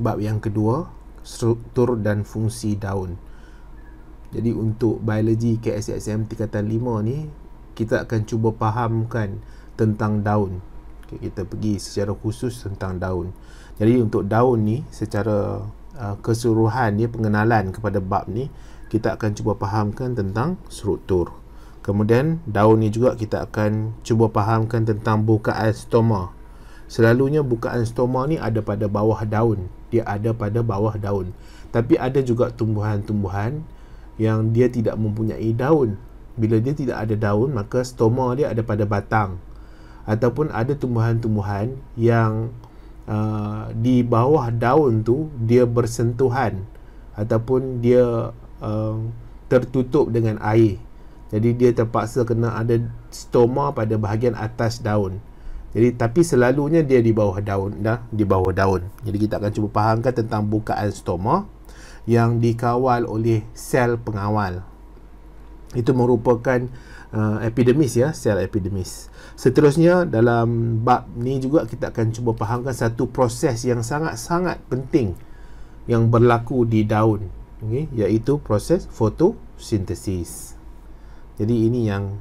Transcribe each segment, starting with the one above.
Bab yang kedua, struktur dan fungsi daun. Jadi untuk biologi KSSM tingkatan 5 ni, kita akan cuba fahamkan tentang daun. Okay, kita pergi secara khusus tentang daun. Jadi untuk daun ni secara uh, keseluruhan ni pengenalan kepada bab ni, kita akan cuba fahamkan tentang struktur. Kemudian daun ni juga kita akan cuba fahamkan tentang bukaan stoma selalunya bukaan stoma ni ada pada bawah daun dia ada pada bawah daun tapi ada juga tumbuhan-tumbuhan yang dia tidak mempunyai daun bila dia tidak ada daun maka stoma dia ada pada batang ataupun ada tumbuhan-tumbuhan yang uh, di bawah daun tu dia bersentuhan ataupun dia uh, tertutup dengan air jadi dia terpaksa kena ada stoma pada bahagian atas daun jadi tapi selalunya dia di bawah daun dah, di bawah daun. Jadi kita akan cuba fahamkan tentang bukaan stoma yang dikawal oleh sel pengawal. Itu merupakan uh, epidemis ya, sel epidemis. Seterusnya dalam bab ni juga kita akan cuba fahamkan satu proses yang sangat-sangat penting yang berlaku di daun, okay? iaitu proses fotosintesis. Jadi ini yang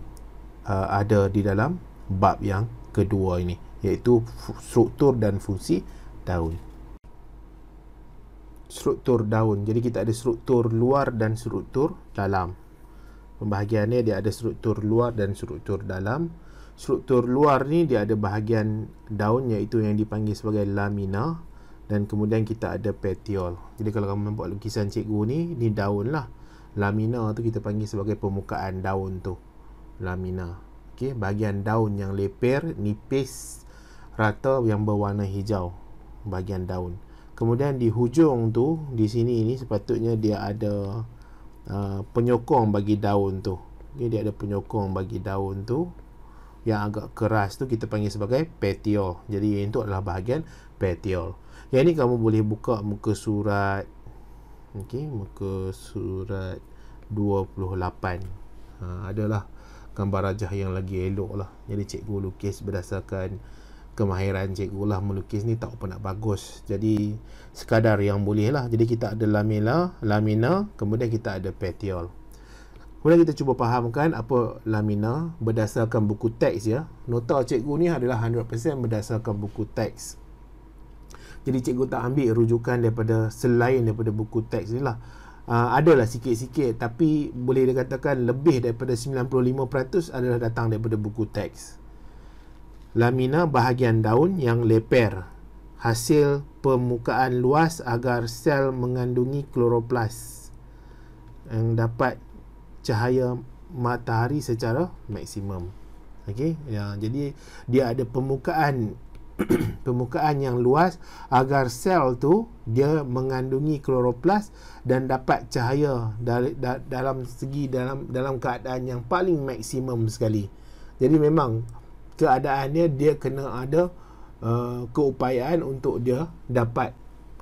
uh, ada di dalam bab yang 2 kedua ini iaitu struktur dan fungsi daun struktur daun jadi kita ada struktur luar dan struktur dalam pembahagiannya dia ada struktur luar dan struktur dalam struktur luar ni dia ada bahagian daun iaitu yang dipanggil sebagai lamina dan kemudian kita ada petiol jadi kalau kamu nampak lukisan cikgu ni ni daun lah lamina tu kita panggil sebagai permukaan daun tu lamina okey bahagian daun yang leper nipis rata yang berwarna hijau bahagian daun kemudian di hujung tu di sini ini sepatutnya dia ada uh, penyokong bagi daun tu okay, dia ada penyokong bagi daun tu yang agak keras tu kita panggil sebagai petiol jadi yang itu adalah bahagian petiol yang ni kamu boleh buka muka surat okay, muka surat 28 ha, adalah gambar rajah yang lagi elok lah jadi cikgu lukis berdasarkan kemahiran cikgu lah melukis ni tak apa nak bagus jadi sekadar yang boleh lah jadi kita ada lamina, lamina kemudian kita ada petiol kemudian kita cuba fahamkan apa lamina berdasarkan buku teks ya nota cikgu ni adalah 100% berdasarkan buku teks jadi cikgu tak ambil rujukan daripada selain daripada buku teks ni lah Ah, adalah sikit-sikit tapi boleh dikatakan lebih daripada 95% adalah datang daripada buku teks. Lamina bahagian daun yang leper. Hasil permukaan luas agar sel mengandungi kloroplas yang dapat cahaya matahari secara maksimum. Okay, ya, jadi dia ada permukaan permukaan yang luas agar sel tu dia mengandungi kloroplas dan dapat cahaya dari da, dalam segi dalam dalam keadaan yang paling maksimum sekali. Jadi memang keadaannya dia kena ada uh, keupayaan untuk dia dapat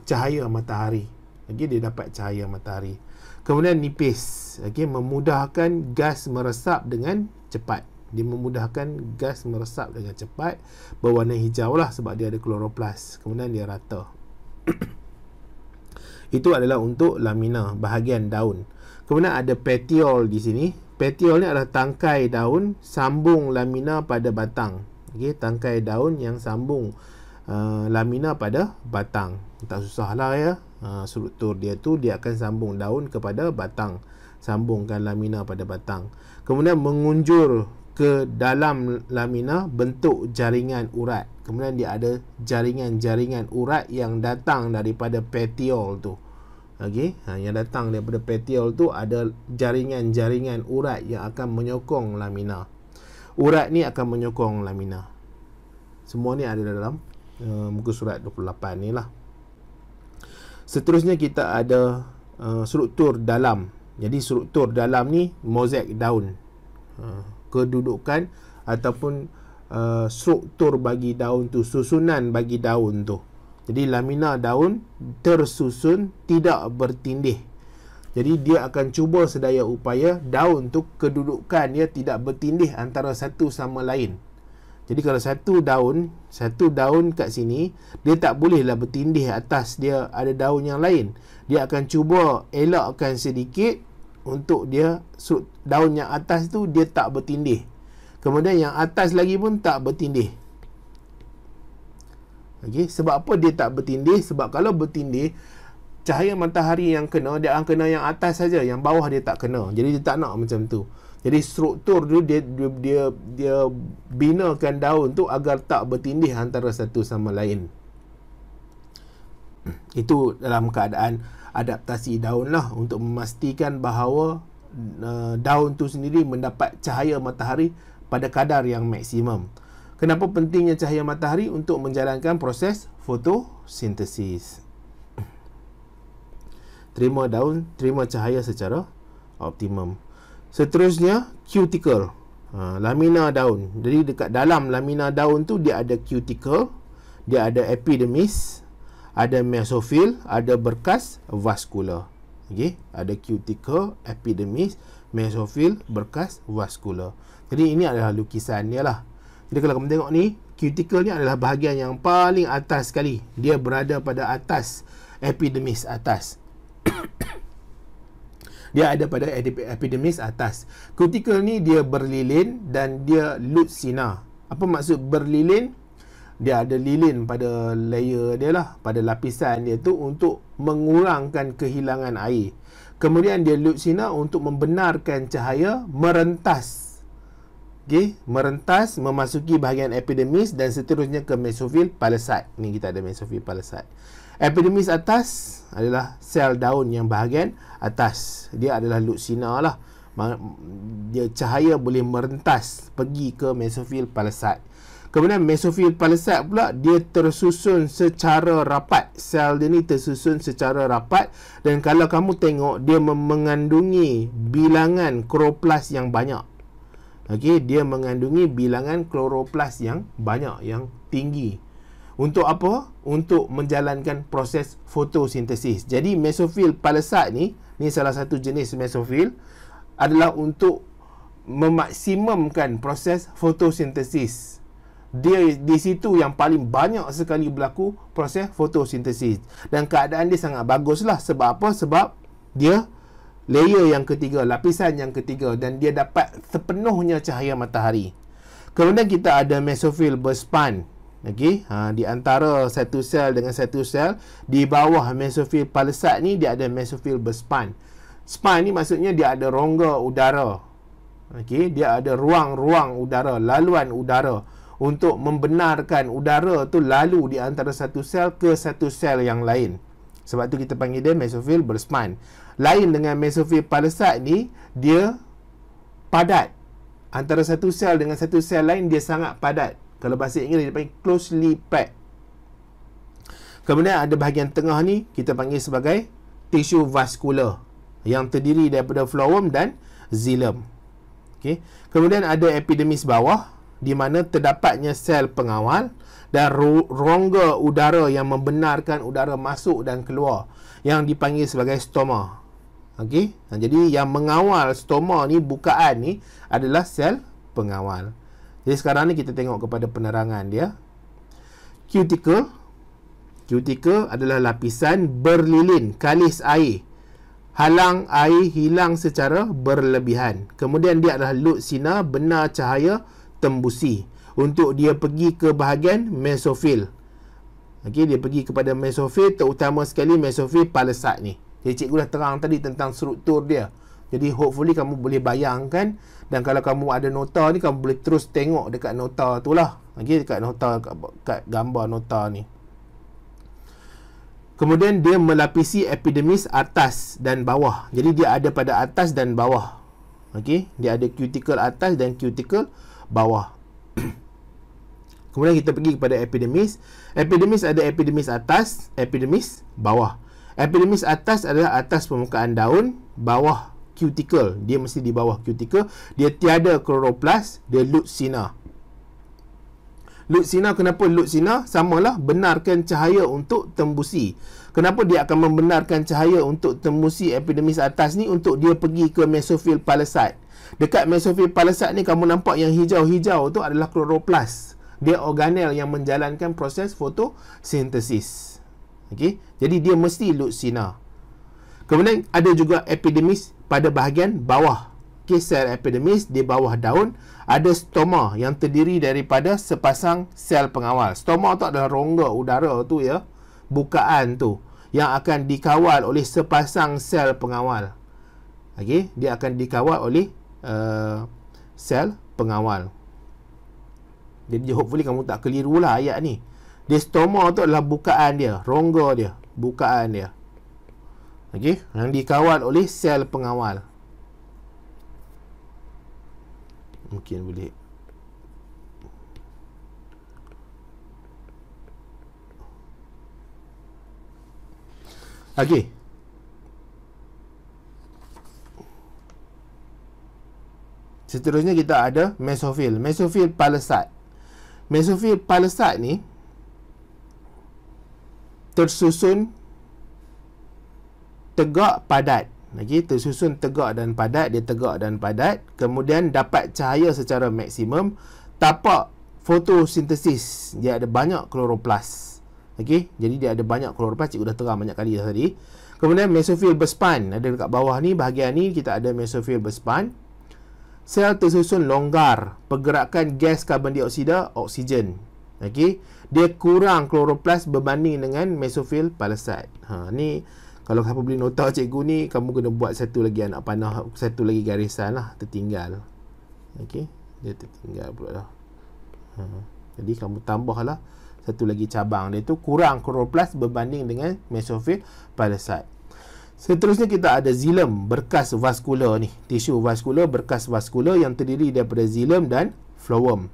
cahaya matahari. Okey dia dapat cahaya matahari. Kemudian nipis, okey memudahkan gas meresap dengan cepat dia memudahkan gas meresap dengan cepat berwarna hijau lah sebab dia ada kloroplas kemudian dia rata itu adalah untuk lamina bahagian daun kemudian ada petiol di sini petiol ni adalah tangkai daun sambung lamina pada batang okay, tangkai daun yang sambung uh, lamina pada batang tak susah lah ya uh, struktur dia tu dia akan sambung daun kepada batang sambungkan lamina pada batang kemudian mengunjur ke dalam lamina bentuk jaringan urat. Kemudian dia ada jaringan-jaringan urat yang datang daripada petiol tu. Okey, ha, yang datang daripada petiol tu ada jaringan-jaringan urat yang akan menyokong lamina. Urat ni akan menyokong lamina. Semua ni ada dalam uh, muka surat 28 ni lah. Seterusnya kita ada uh, struktur dalam. Jadi struktur dalam ni mosaik daun. Uh, kedudukan ataupun uh, struktur bagi daun tu susunan bagi daun tu jadi lamina daun tersusun tidak bertindih jadi dia akan cuba sedaya upaya daun tu kedudukan dia tidak bertindih antara satu sama lain jadi kalau satu daun satu daun kat sini dia tak bolehlah bertindih atas dia ada daun yang lain dia akan cuba elakkan sedikit untuk dia daun yang atas tu dia tak bertindih. Kemudian yang atas lagi pun tak bertindih. Okey, sebab apa dia tak bertindih? Sebab kalau bertindih cahaya matahari yang kena dia akan kena yang atas saja, yang bawah dia tak kena. Jadi dia tak nak macam tu. Jadi struktur tu dia dia dia, dia binakan daun tu agar tak bertindih antara satu sama lain. Hmm, itu dalam keadaan adaptasi daun lah untuk memastikan bahawa Uh, daun tu sendiri mendapat cahaya matahari pada kadar yang maksimum. Kenapa pentingnya cahaya matahari untuk menjalankan proses fotosintesis? Terima daun, terima cahaya secara optimum. Seterusnya, cuticle. Ha, lamina daun. Jadi dekat dalam lamina daun tu dia ada cuticle, dia ada epidermis, ada mesofil, ada berkas vaskular. Okay, ada cuticle epidermis mesophyll berkas vascular jadi ini adalah lukisan dia lah jadi kalau kamu tengok ni cuticle ni adalah bahagian yang paling atas sekali dia berada pada atas epidermis atas dia ada pada epidermis atas cuticle ni dia berlilin dan dia lucina apa maksud berlilin dia ada lilin pada layer dia lah pada lapisan dia tu untuk mengurangkan kehilangan air kemudian dia lute sinar untuk membenarkan cahaya merentas Okay, merentas memasuki bahagian epidermis dan seterusnya ke mesofil palisade. Ni kita ada mesofil palisade. Epidermis atas adalah sel daun yang bahagian atas. Dia adalah luksina lah. Dia cahaya boleh merentas pergi ke mesofil palisade. Kemudian mesofil palisat pula dia tersusun secara rapat. Sel dia ni tersusun secara rapat dan kalau kamu tengok dia mengandungi bilangan kloroplas yang banyak. Okey, dia mengandungi bilangan kloroplas yang banyak yang tinggi. Untuk apa? Untuk menjalankan proses fotosintesis. Jadi mesofil palisat ni, ni salah satu jenis mesofil adalah untuk memaksimumkan proses fotosintesis dia di situ yang paling banyak sekali berlaku proses fotosintesis dan keadaan dia sangat baguslah sebab apa sebab dia layer yang ketiga lapisan yang ketiga dan dia dapat sepenuhnya cahaya matahari kemudian kita ada mesofil berspan okay? ha di antara satu sel dengan satu sel di bawah mesofil palisat ni dia ada mesofil berspan span ni maksudnya dia ada rongga udara okay? dia ada ruang-ruang udara laluan udara untuk membenarkan udara tu lalu di antara satu sel ke satu sel yang lain. Sebab tu kita panggil dia mesofil Bersman. Lain dengan mesofil palisat ni, dia padat. Antara satu sel dengan satu sel lain, dia sangat padat. Kalau bahasa ingat, dia panggil closely packed. Kemudian ada bahagian tengah ni, kita panggil sebagai tisu vaskular yang terdiri daripada phloem dan xylem. Okay. Kemudian ada epidermis bawah di mana terdapatnya sel pengawal dan rongga udara yang membenarkan udara masuk dan keluar yang dipanggil sebagai stoma. Okey? Ha, jadi yang mengawal stoma ni bukaan ni adalah sel pengawal. Jadi sekarang ni kita tengok kepada penerangan dia. Cuticle Cuticle adalah lapisan berlilin kalis air halang air hilang secara berlebihan. Kemudian dia adalah lut sinar benar cahaya tembusi untuk dia pergi ke bahagian mesofil. Okey, dia pergi kepada mesofil terutama sekali mesofil palisade ni. Jadi cikgu dah terang tadi tentang struktur dia. Jadi hopefully kamu boleh bayangkan dan kalau kamu ada nota ni kamu boleh terus tengok dekat nota tu lah. Okey, dekat nota dekat kat gambar nota ni. Kemudian dia melapisi epidermis atas dan bawah. Jadi dia ada pada atas dan bawah. Okey, dia ada cuticle atas dan cuticle bawah. Kemudian kita pergi kepada epidemis. Epidemis ada epidemis atas, epidemis bawah. Epidemis atas adalah atas permukaan daun, bawah cuticle. Dia mesti di bawah cuticle. Dia tiada chloroplast, dia lutsina. Lutsina kenapa lutsina? lah, benarkan cahaya untuk tembusi. Kenapa dia akan membenarkan cahaya untuk tembusi epidemis atas ni untuk dia pergi ke mesophyll palisade? Dekat mesofil palisat ni kamu nampak yang hijau-hijau tu adalah kloroplast Dia organel yang menjalankan proses fotosintesis. Okey. Jadi dia mesti luksina. Kemudian ada juga epidermis pada bahagian bawah. Okey, sel epidermis di bawah daun ada stoma yang terdiri daripada sepasang sel pengawal. Stoma tu adalah rongga udara tu ya. Bukaan tu yang akan dikawal oleh sepasang sel pengawal. Okey, dia akan dikawal oleh uh, sel pengawal. Jadi hopefully kamu tak keliru lah ayat ni. Dia stoma tu adalah bukaan dia. Rongga dia. Bukaan dia. Okey, Yang dikawal oleh sel pengawal. Mungkin boleh. Okey. Seterusnya kita ada mesofil. Mesofil palisat. Mesofil palisat ni tersusun tegak padat. Lagi okay, tersusun tegak dan padat, dia tegak dan padat, kemudian dapat cahaya secara maksimum tapak fotosintesis. Dia ada banyak kloroplas. Okay, jadi dia ada banyak kloroplas, cikgu sudah terang banyak kali dah tadi. Kemudian mesofil berspan, ada dekat bawah ni bahagian ni kita ada mesofil berspan sel tersusun longgar pergerakan gas karbon dioksida oksigen okey dia kurang kloroplas berbanding dengan mesofil palisade ha ni kalau kamu beli nota cikgu ni kamu kena buat satu lagi anak panah satu lagi garisan lah tertinggal okey dia tertinggal pula lah ha. jadi kamu tambahlah satu lagi cabang dia tu kurang kloroplas berbanding dengan mesofil palisade Seterusnya kita ada zilem berkas vaskular ni. Tisu vaskular berkas vaskular yang terdiri daripada zilem dan phloem.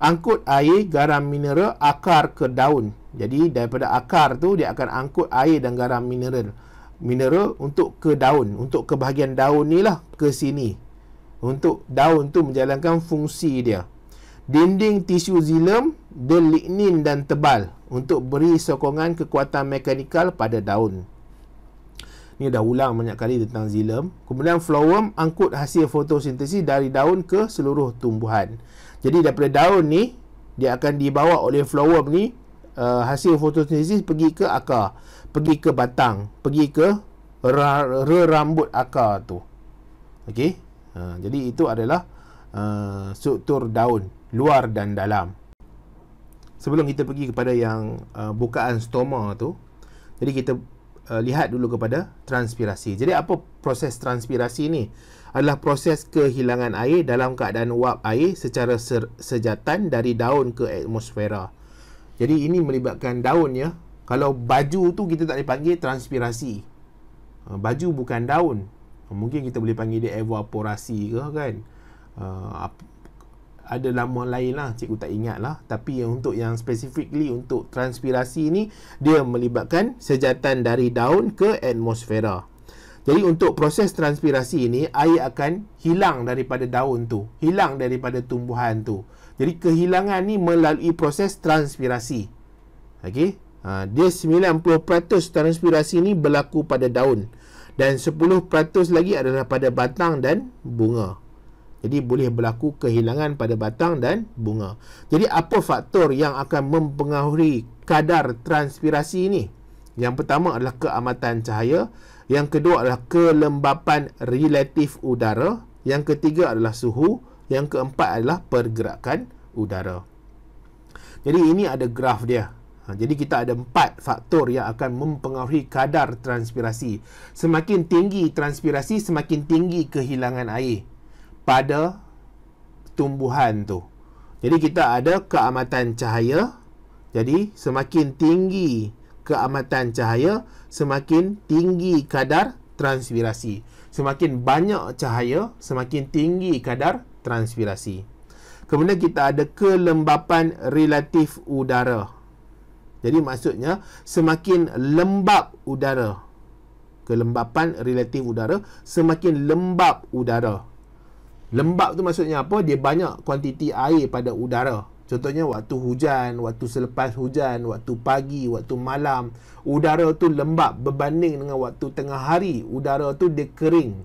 Angkut air, garam mineral, akar ke daun. Jadi daripada akar tu dia akan angkut air dan garam mineral. Mineral untuk ke daun. Untuk ke bahagian daun ni lah ke sini. Untuk daun tu menjalankan fungsi dia. Dinding tisu zilem, dia lignin dan tebal. Untuk beri sokongan kekuatan mekanikal pada daun ni dah ulang banyak kali tentang xylem kemudian phloem angkut hasil fotosintesis dari daun ke seluruh tumbuhan jadi daripada daun ni dia akan dibawa oleh phloem ni uh, hasil fotosintesis pergi ke akar pergi ke batang pergi ke rambut akar tu ok uh, jadi itu adalah uh, struktur daun luar dan dalam sebelum kita pergi kepada yang uh, bukaan stoma tu jadi kita uh, lihat dulu kepada transpirasi. Jadi apa proses transpirasi ini Adalah proses kehilangan air dalam keadaan uap air secara ser- sejatan dari daun ke atmosfera. Jadi ini melibatkan daun ya. Kalau baju tu kita tak dipanggil transpirasi. Uh, baju bukan daun. Mungkin kita boleh panggil dia evaporasi ke kan. Uh, ada nama lain lah cikgu tak ingat lah tapi yang untuk yang specifically untuk transpirasi ni dia melibatkan sejatan dari daun ke atmosfera jadi untuk proses transpirasi ini air akan hilang daripada daun tu hilang daripada tumbuhan tu jadi kehilangan ni melalui proses transpirasi ok ha, dia 90% transpirasi ni berlaku pada daun dan 10% lagi adalah pada batang dan bunga. Jadi boleh berlaku kehilangan pada batang dan bunga. Jadi apa faktor yang akan mempengaruhi kadar transpirasi ini? Yang pertama adalah keamatan cahaya, yang kedua adalah kelembapan relatif udara, yang ketiga adalah suhu, yang keempat adalah pergerakan udara. Jadi ini ada graf dia. Ha, jadi kita ada empat faktor yang akan mempengaruhi kadar transpirasi. Semakin tinggi transpirasi, semakin tinggi kehilangan air pada tumbuhan tu. Jadi kita ada keamatan cahaya. Jadi semakin tinggi keamatan cahaya, semakin tinggi kadar transpirasi. Semakin banyak cahaya, semakin tinggi kadar transpirasi. Kemudian kita ada kelembapan relatif udara. Jadi maksudnya semakin lembap udara kelembapan relatif udara semakin lembap udara Lembap tu maksudnya apa? Dia banyak kuantiti air pada udara. Contohnya waktu hujan, waktu selepas hujan, waktu pagi, waktu malam, udara tu lembap berbanding dengan waktu tengah hari, udara tu dia kering.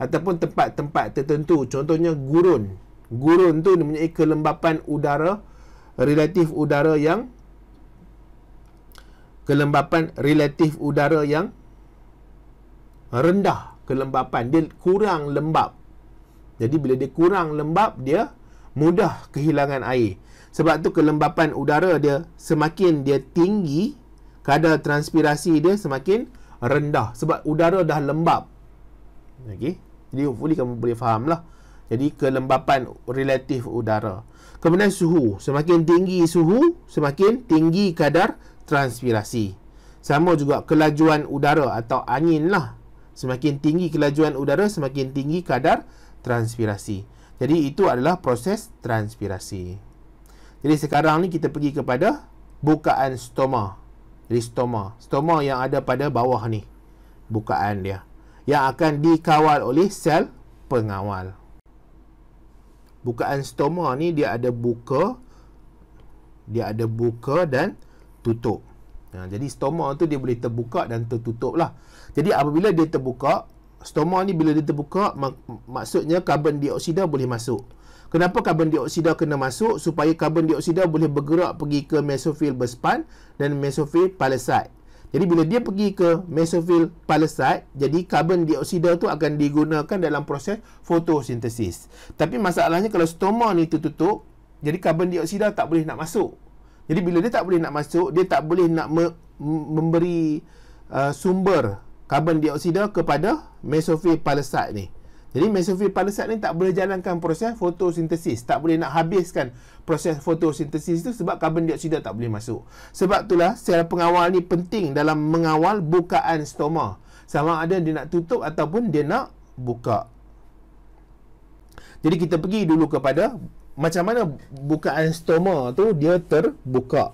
Ataupun tempat-tempat tertentu, contohnya gurun. Gurun tu mempunyai kelembapan udara relatif udara yang kelembapan relatif udara yang rendah kelembapan dia kurang lembap jadi bila dia kurang lembap dia mudah kehilangan air. Sebab tu kelembapan udara dia semakin dia tinggi, kadar transpirasi dia semakin rendah sebab udara dah lembap. Okey. Jadi hopefully kamu boleh fahamlah. Jadi kelembapan relatif udara. Kemudian suhu, semakin tinggi suhu, semakin tinggi kadar transpirasi. Sama juga kelajuan udara atau angin lah. Semakin tinggi kelajuan udara, semakin tinggi kadar transpirasi. Jadi itu adalah proses transpirasi. Jadi sekarang ni kita pergi kepada bukaan stoma. Jadi stoma. Stoma yang ada pada bawah ni. Bukaan dia. Yang akan dikawal oleh sel pengawal. Bukaan stoma ni dia ada buka. Dia ada buka dan tutup. Ha, jadi stoma tu dia boleh terbuka dan tertutup lah. Jadi apabila dia terbuka, stoma ni bila dia terbuka mak- maksudnya karbon dioksida boleh masuk kenapa karbon dioksida kena masuk supaya karbon dioksida boleh bergerak pergi ke mesofil bespan dan mesofil palisade jadi bila dia pergi ke mesofil palisade jadi karbon dioksida tu akan digunakan dalam proses fotosintesis tapi masalahnya kalau stoma ni tertutup jadi karbon dioksida tak boleh nak masuk jadi bila dia tak boleh nak masuk dia tak boleh nak me- memberi uh, sumber karbon dioksida kepada mesofil palisat ni. Jadi mesofil palisat ni tak boleh jalankan proses fotosintesis, tak boleh nak habiskan proses fotosintesis tu sebab karbon dioksida tak boleh masuk. Sebab itulah sel pengawal ni penting dalam mengawal bukaan stoma. Sama ada dia nak tutup ataupun dia nak buka. Jadi kita pergi dulu kepada macam mana bukaan stoma tu dia terbuka.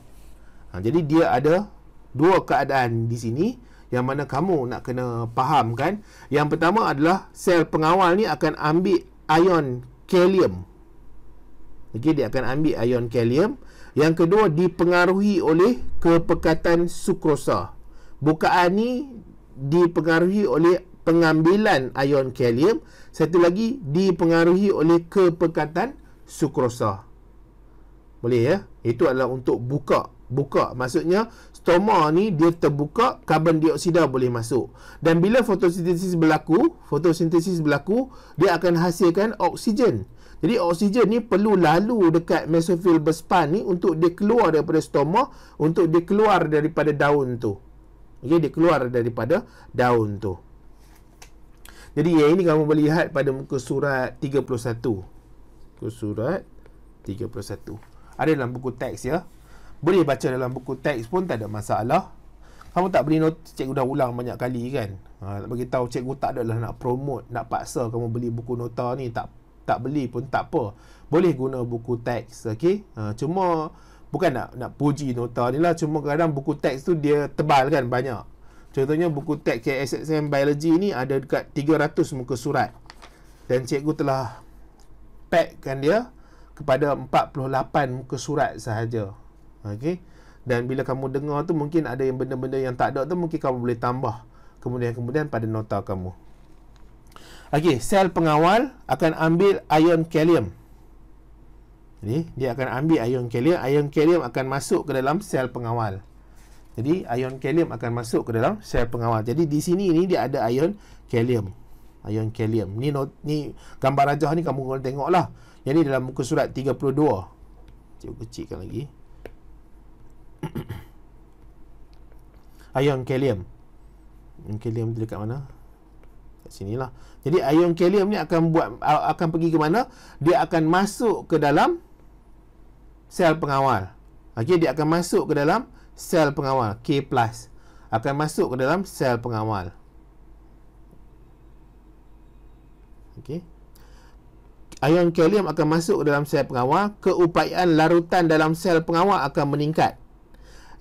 Ha, jadi dia ada dua keadaan di sini yang mana kamu nak kena faham kan yang pertama adalah sel pengawal ni akan ambil ion kalium okey dia akan ambil ion kalium yang kedua dipengaruhi oleh kepekatan sukrosa bukaan ni dipengaruhi oleh pengambilan ion kalium satu lagi dipengaruhi oleh kepekatan sukrosa boleh ya itu adalah untuk buka buka maksudnya stoma ni dia terbuka karbon dioksida boleh masuk dan bila fotosintesis berlaku fotosintesis berlaku dia akan hasilkan oksigen jadi oksigen ni perlu lalu dekat mesofil bespan ni untuk dia keluar daripada stoma untuk dia keluar daripada daun tu okey dia keluar daripada daun tu jadi yang ini kamu boleh lihat pada muka surat 31 muka surat 31 ada dalam buku teks ya boleh baca dalam buku teks pun tak ada masalah. Kamu tak beri note, cikgu dah ulang banyak kali kan. Ha, nak bagi tahu cikgu tak adalah nak promote, nak paksa kamu beli buku nota ni tak tak beli pun tak apa. Boleh guna buku teks, okey? Ha, cuma bukan nak nak puji nota ni lah, cuma kadang buku teks tu dia tebal kan banyak. Contohnya buku teks KSSM Biology ni ada dekat 300 muka surat. Dan cikgu telah packkan dia kepada 48 muka surat sahaja. Okay, Dan bila kamu dengar tu mungkin ada yang benda-benda yang tak ada tu mungkin kamu boleh tambah kemudian-kemudian pada nota kamu. Okey, sel pengawal akan ambil ion kalium. Jadi, dia akan ambil ion kalium, ion kalium akan masuk ke dalam sel pengawal. Jadi, ion kalium akan masuk ke dalam sel pengawal. Jadi, di sini ni dia ada ion kalium. Ion kalium. Ni not, ni gambar rajah ni kamu boleh tengoklah. Jadi, dalam muka surat 32. Cikgu kecilkan lagi. Ion kalium Ion kalium tu dekat mana? Kat sini lah Jadi ion kalium ni akan buat Akan pergi ke mana? Dia akan masuk ke dalam Sel pengawal Okey, dia akan masuk ke dalam Sel pengawal K plus Akan masuk ke dalam sel pengawal Okey Ion kalium akan masuk ke dalam sel pengawal Keupayaan larutan dalam sel pengawal akan meningkat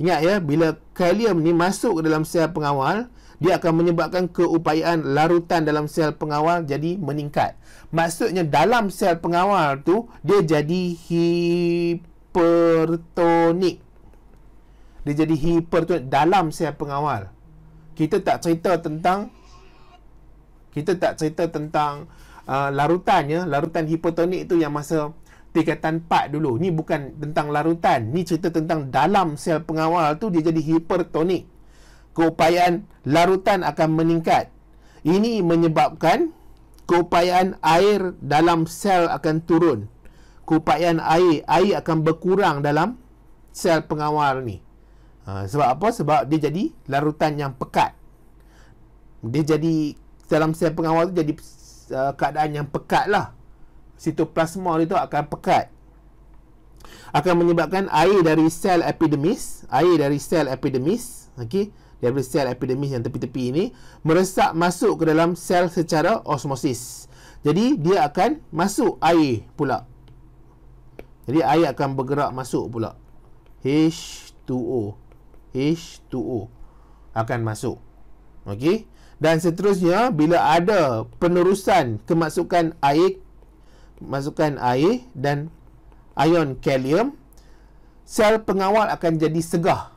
Ingat ya, bila kalium ni masuk ke dalam sel pengawal, dia akan menyebabkan keupayaan larutan dalam sel pengawal jadi meningkat. Maksudnya dalam sel pengawal tu, dia jadi hipertonik. Dia jadi hipertonik dalam sel pengawal. Kita tak cerita tentang kita tak cerita tentang uh, larutan ya larutan hipertonik itu yang masa tingkatan 4 dulu ni bukan tentang larutan ni cerita tentang dalam sel pengawal tu dia jadi hipertonik keupayaan larutan akan meningkat ini menyebabkan keupayaan air dalam sel akan turun keupayaan air air akan berkurang dalam sel pengawal ni ha, sebab apa? sebab dia jadi larutan yang pekat dia jadi dalam sel pengawal tu jadi uh, keadaan yang pekat lah sitoplasma dia tu akan pekat akan menyebabkan air dari sel epidermis air dari sel epidermis okey dari sel epidermis yang tepi-tepi ini meresap masuk ke dalam sel secara osmosis jadi dia akan masuk air pula jadi air akan bergerak masuk pula H2O H2O akan masuk okey dan seterusnya bila ada penerusan kemasukan air masukkan air dan ion kalium, sel pengawal akan jadi segah.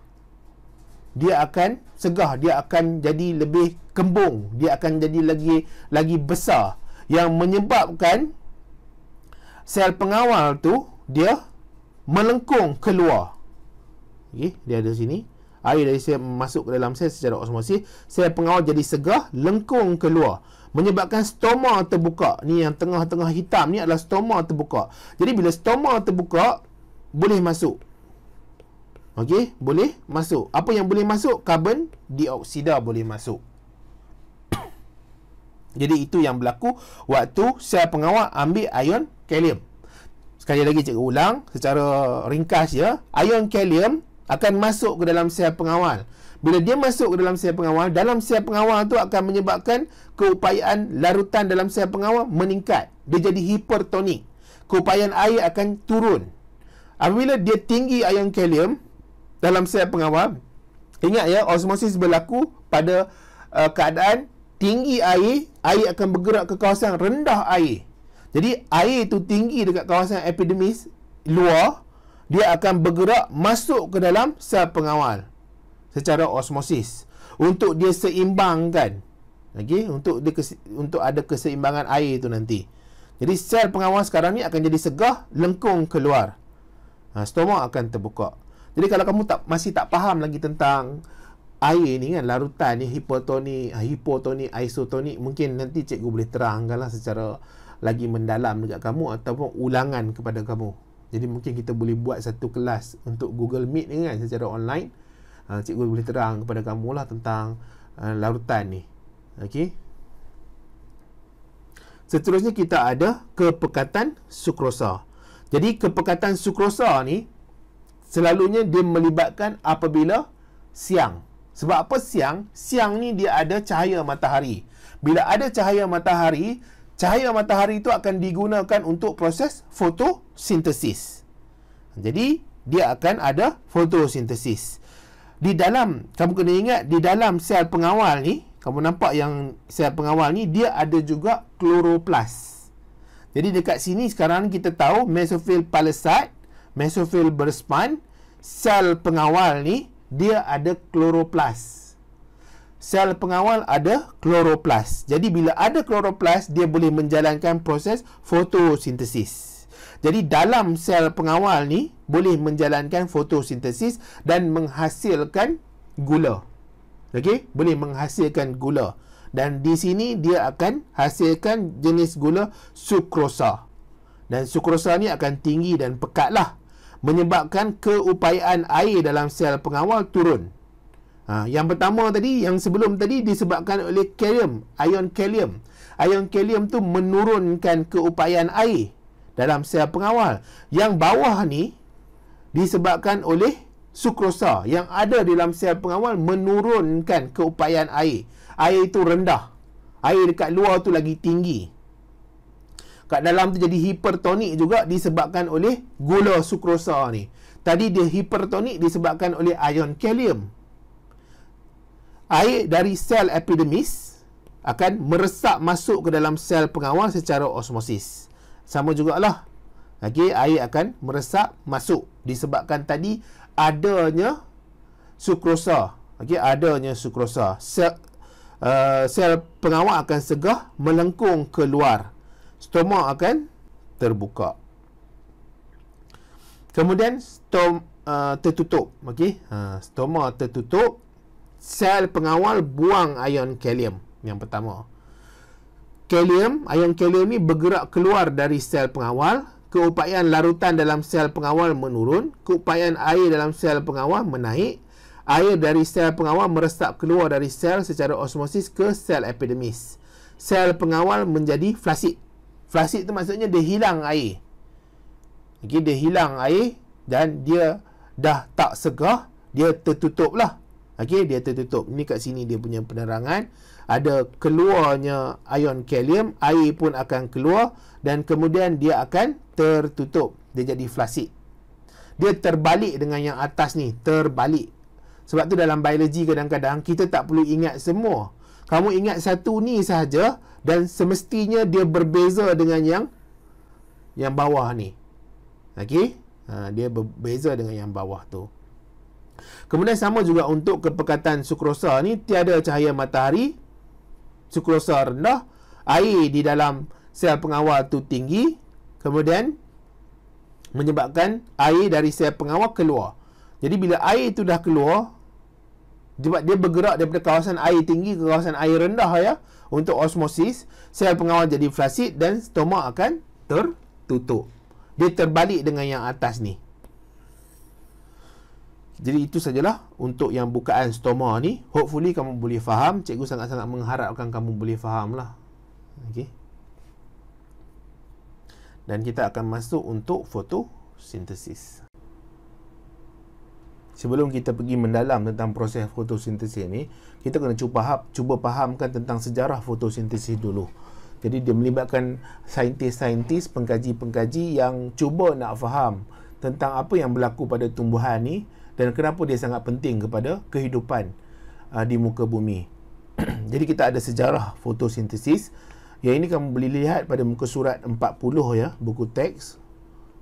Dia akan segah, dia akan jadi lebih kembung, dia akan jadi lagi lagi besar yang menyebabkan sel pengawal tu dia melengkung keluar. Okey, dia ada sini. Air dari sel masuk ke dalam sel secara osmosis, sel pengawal jadi segah, lengkung keluar menyebabkan stoma terbuka. Ni yang tengah-tengah hitam ni adalah stoma terbuka. Jadi bila stoma terbuka boleh masuk. Okey, boleh masuk. Apa yang boleh masuk? Karbon dioksida boleh masuk. Jadi itu yang berlaku waktu sel pengawal ambil ion kalium. Sekali lagi cikgu ulang secara ringkas ya. Ion kalium akan masuk ke dalam sel pengawal. Bila dia masuk ke dalam sel pengawal, dalam sel pengawal tu akan menyebabkan keupayaan larutan dalam sel pengawal meningkat. Dia jadi hipertonik. Keupayaan air akan turun. Apabila dia tinggi ion kalium dalam sel pengawal, ingat ya, osmosis berlaku pada uh, keadaan tinggi air, air akan bergerak ke kawasan rendah air. Jadi air itu tinggi dekat kawasan epidemis luar, dia akan bergerak masuk ke dalam sel pengawal secara osmosis untuk dia seimbangkan okey untuk dia untuk ada keseimbangan air itu nanti jadi sel pengawas sekarang ni akan jadi segah lengkung keluar ha, stomak akan terbuka jadi kalau kamu tak masih tak faham lagi tentang air ni kan larutan ni hipotoni ha, hipotonik isotonik mungkin nanti cikgu boleh terangkanlah secara lagi mendalam dekat kamu ataupun ulangan kepada kamu jadi mungkin kita boleh buat satu kelas untuk Google Meet ni kan secara online uh, cikgu boleh terang kepada kamu lah tentang uh, larutan ni. Okey. Seterusnya kita ada kepekatan sukrosa. Jadi kepekatan sukrosa ni selalunya dia melibatkan apabila siang. Sebab apa siang? Siang ni dia ada cahaya matahari. Bila ada cahaya matahari, cahaya matahari itu akan digunakan untuk proses fotosintesis. Jadi dia akan ada fotosintesis di dalam kamu kena ingat di dalam sel pengawal ni kamu nampak yang sel pengawal ni dia ada juga kloroplas jadi dekat sini sekarang kita tahu mesophyll palisade mesophyll berspan sel pengawal ni dia ada kloroplas sel pengawal ada kloroplas jadi bila ada kloroplas dia boleh menjalankan proses fotosintesis jadi dalam sel pengawal ni boleh menjalankan fotosintesis dan menghasilkan gula. Okey, boleh menghasilkan gula. Dan di sini dia akan hasilkan jenis gula sukrosa. Dan sukrosa ni akan tinggi dan pekatlah Menyebabkan keupayaan air dalam sel pengawal turun. Ha, yang pertama tadi, yang sebelum tadi disebabkan oleh kalium, ion kalium. Ion kalium tu menurunkan keupayaan air dalam sel pengawal. Yang bawah ni disebabkan oleh sukrosa yang ada dalam sel pengawal menurunkan keupayaan air. Air itu rendah. Air dekat luar tu lagi tinggi. Kat dalam tu jadi hipertonik juga disebabkan oleh gula sukrosa ni. Tadi dia hipertonik disebabkan oleh ion kalium. Air dari sel epidermis akan meresap masuk ke dalam sel pengawal secara osmosis sama juga jugalah. okay, air akan meresap masuk disebabkan tadi adanya sukrosa. okay, adanya sukrosa. Eh, sel, uh, sel pengawak akan segah melengkung keluar. Stoma akan terbuka. Kemudian stoma uh, eh, tertutup, okay, Uh, ha, stoma tertutup, sel pengawal buang ion kalium yang pertama kalium, ion kalium ni bergerak keluar dari sel pengawal, keupayaan larutan dalam sel pengawal menurun, keupayaan air dalam sel pengawal menaik, air dari sel pengawal meresap keluar dari sel secara osmosis ke sel epidermis. Sel pengawal menjadi flasik. Flasik tu maksudnya dia hilang air. Okay, dia hilang air dan dia dah tak segah, dia tertutup lah. Okay, dia tertutup. Ini kat sini dia punya penerangan ada keluarnya ion kalium, air pun akan keluar dan kemudian dia akan tertutup. Dia jadi flasik. Dia terbalik dengan yang atas ni, terbalik. Sebab tu dalam biologi kadang-kadang kita tak perlu ingat semua. Kamu ingat satu ni sahaja dan semestinya dia berbeza dengan yang yang bawah ni. Okey? Ha, dia berbeza dengan yang bawah tu. Kemudian sama juga untuk kepekatan sukrosa ni tiada cahaya matahari sukrosa rendah, air di dalam sel pengawal tu tinggi, kemudian menyebabkan air dari sel pengawal keluar. Jadi bila air itu dah keluar, sebab dia bergerak daripada kawasan air tinggi ke kawasan air rendah ya untuk osmosis, sel pengawal jadi flasid dan stomak akan tertutup. Dia terbalik dengan yang atas ni. Jadi itu sajalah untuk yang bukaan stoma ni. Hopefully kamu boleh faham. Cikgu sangat-sangat mengharapkan kamu boleh faham lah. Okay. Dan kita akan masuk untuk fotosintesis. Sebelum kita pergi mendalam tentang proses fotosintesis ni, kita kena cuba, ha- cuba fahamkan tentang sejarah fotosintesis dulu. Jadi dia melibatkan saintis-saintis, pengkaji-pengkaji yang cuba nak faham tentang apa yang berlaku pada tumbuhan ni dan kenapa dia sangat penting kepada kehidupan uh, di muka bumi. Jadi kita ada sejarah fotosintesis. Yang ini kamu boleh lihat pada muka surat 40 ya, buku teks.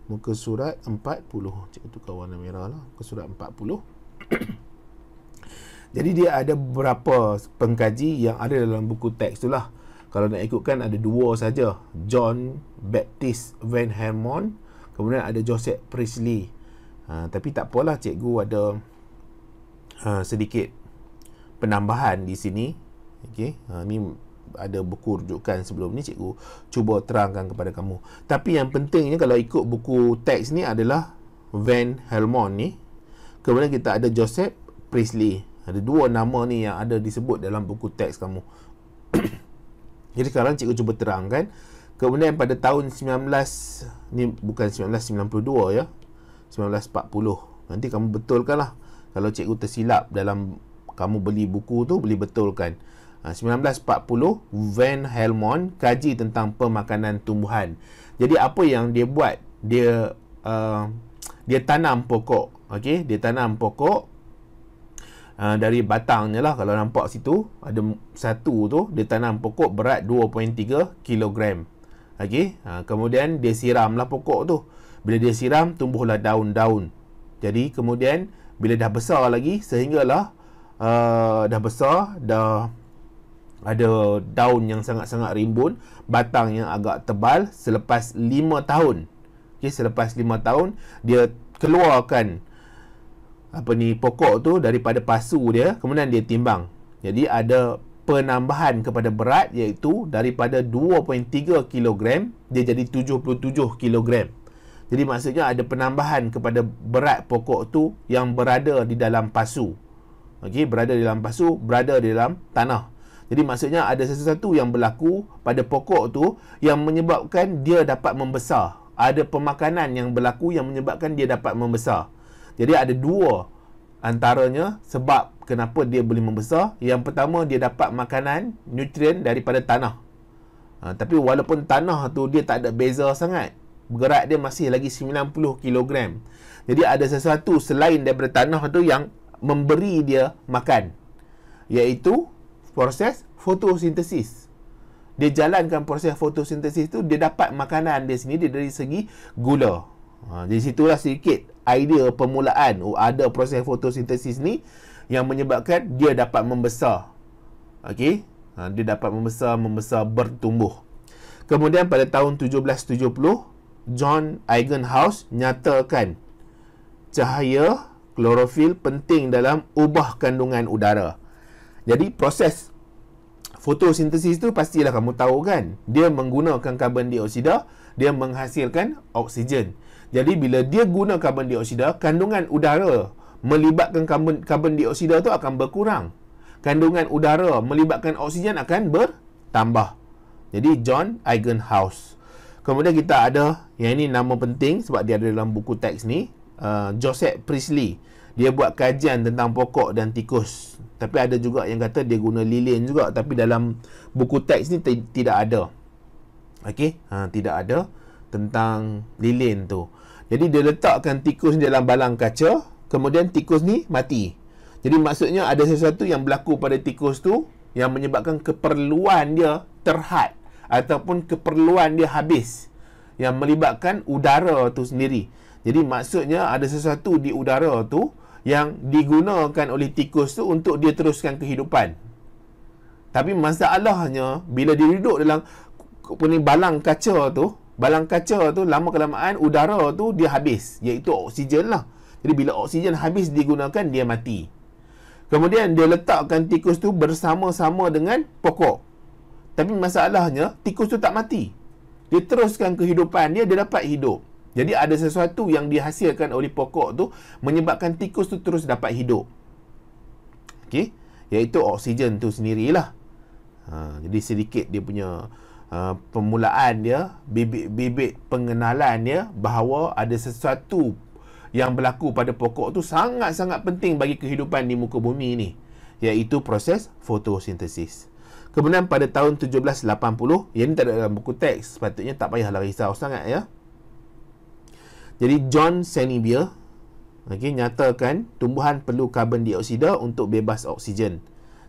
Muka surat 40. Cik tu kawan warna merah lah. Muka surat 40. Jadi dia ada berapa pengkaji yang ada dalam buku teks tu lah. Kalau nak ikutkan ada dua saja. John Baptist Van Hermon. Kemudian ada Joseph Priestley. Ha, tapi tak apalah cikgu ada uh, sedikit penambahan di sini okey uh, ni ada buku rujukan sebelum ni cikgu cuba terangkan kepada kamu tapi yang pentingnya kalau ikut buku teks ni adalah Van Helmont ni kemudian kita ada Joseph Priestley ada dua nama ni yang ada disebut dalam buku teks kamu jadi sekarang cikgu cuba terangkan kemudian pada tahun 19 ni bukan 1992 ya 1940 nanti kamu betulkan lah kalau cikgu tersilap dalam kamu beli buku tu beli betulkan ha, uh, 1940 Van Helmon kaji tentang pemakanan tumbuhan jadi apa yang dia buat dia uh, dia tanam pokok okay? dia tanam pokok uh, dari batangnya lah kalau nampak situ ada satu tu dia tanam pokok berat 2.3 kilogram okay ha, kemudian dia siram lah pokok tu. Bila dia siram, tumbuhlah daun-daun. Jadi kemudian bila dah besar lagi sehinggalah uh, dah besar, dah ada daun yang sangat-sangat rimbun, batang yang agak tebal selepas lima tahun. Okey, selepas lima tahun dia keluarkan apa ni pokok tu daripada pasu dia, kemudian dia timbang. Jadi ada penambahan kepada berat iaitu daripada 2.3 kilogram dia jadi 77 kilogram. Jadi maksudnya ada penambahan kepada berat pokok tu yang berada di dalam pasu. Okey, berada di dalam pasu, berada di dalam tanah. Jadi maksudnya ada sesuatu yang berlaku pada pokok tu yang menyebabkan dia dapat membesar. Ada pemakanan yang berlaku yang menyebabkan dia dapat membesar. Jadi ada dua antaranya sebab kenapa dia boleh membesar. Yang pertama dia dapat makanan, nutrien daripada tanah. Ha, tapi walaupun tanah tu dia tak ada beza sangat berat dia masih lagi 90 kg. Jadi ada sesuatu selain daripada tanah tu yang memberi dia makan. Iaitu proses fotosintesis. Dia jalankan proses fotosintesis tu, dia dapat makanan dia sini dia dari segi gula. Ha, di situlah sedikit idea permulaan oh, ada proses fotosintesis ni yang menyebabkan dia dapat membesar. Okey? Ha, dia dapat membesar, membesar, bertumbuh. Kemudian pada tahun 1770, John Eigenhaus nyatakan cahaya klorofil penting dalam ubah kandungan udara. Jadi proses fotosintesis tu pastilah kamu tahu kan. Dia menggunakan karbon dioksida, dia menghasilkan oksigen. Jadi bila dia guna karbon dioksida, kandungan udara melibatkan karbon, karbon dioksida tu akan berkurang. Kandungan udara melibatkan oksigen akan bertambah. Jadi John Eigenhaus Kemudian kita ada yang ini nama penting sebab dia ada dalam buku teks ni, uh, Joseph Priestley. Dia buat kajian tentang pokok dan tikus. Tapi ada juga yang kata dia guna lilin juga tapi dalam buku teks ni tidak ada. Okey, ha tidak ada tentang lilin tu. Jadi dia letakkan tikus ni dalam balang kaca, kemudian tikus ni mati. Jadi maksudnya ada sesuatu yang berlaku pada tikus tu yang menyebabkan keperluan dia terhad ataupun keperluan dia habis yang melibatkan udara tu sendiri. Jadi maksudnya ada sesuatu di udara tu yang digunakan oleh tikus tu untuk dia teruskan kehidupan. Tapi masalahnya bila dia duduk dalam kuning balang kaca tu, balang kaca tu lama kelamaan udara tu dia habis iaitu oksigen lah. Jadi bila oksigen habis digunakan dia mati. Kemudian dia letakkan tikus tu bersama-sama dengan pokok. Tapi masalahnya tikus tu tak mati. Dia teruskan kehidupan dia, dia dapat hidup. Jadi ada sesuatu yang dihasilkan oleh pokok tu menyebabkan tikus tu terus dapat hidup. Okey, iaitu oksigen tu sendirilah. Ha, jadi sedikit dia punya uh, permulaan dia, bibit-bibit pengenalan dia bahawa ada sesuatu yang berlaku pada pokok tu sangat-sangat penting bagi kehidupan di muka bumi ni, iaitu proses fotosintesis. Kemudian pada tahun 1780, yang ini tak ada dalam buku teks, sepatutnya tak payahlah risau sangat ya. Jadi John Sanibier okay, nyatakan tumbuhan perlu karbon dioksida untuk bebas oksigen.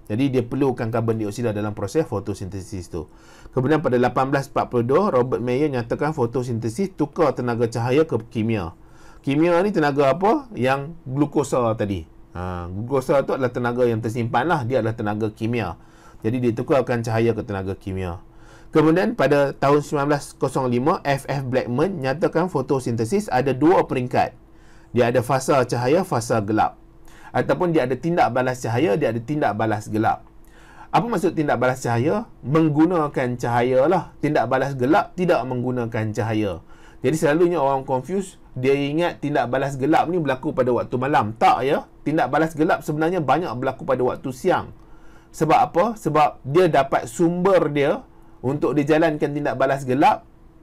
Jadi dia perlukan karbon dioksida dalam proses fotosintesis tu. Kemudian pada 1842, Robert Mayer nyatakan fotosintesis tukar tenaga cahaya ke kimia. Kimia ni tenaga apa? Yang glukosa tadi. Ha, glukosa tu adalah tenaga yang tersimpan lah. Dia adalah tenaga kimia. Jadi dia ditukarkan cahaya ke tenaga kimia. Kemudian pada tahun 1905, F.F. Blackman nyatakan fotosintesis ada dua peringkat. Dia ada fasa cahaya, fasa gelap. Ataupun dia ada tindak balas cahaya, dia ada tindak balas gelap. Apa maksud tindak balas cahaya? Menggunakan cahaya lah. Tindak balas gelap tidak menggunakan cahaya. Jadi selalunya orang confused dia ingat tindak balas gelap ni berlaku pada waktu malam. Tak ya. Tindak balas gelap sebenarnya banyak berlaku pada waktu siang. Sebab apa? Sebab dia dapat sumber dia untuk dijalankan tindak balas gelap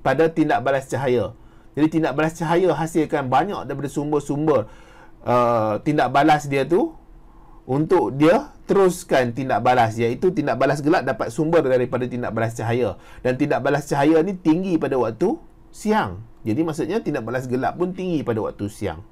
pada tindak balas cahaya. Jadi tindak balas cahaya hasilkan banyak daripada sumber-sumber uh, tindak balas dia tu untuk dia teruskan tindak balas iaitu tindak balas gelap dapat sumber daripada tindak balas cahaya dan tindak balas cahaya ni tinggi pada waktu siang. Jadi maksudnya tindak balas gelap pun tinggi pada waktu siang.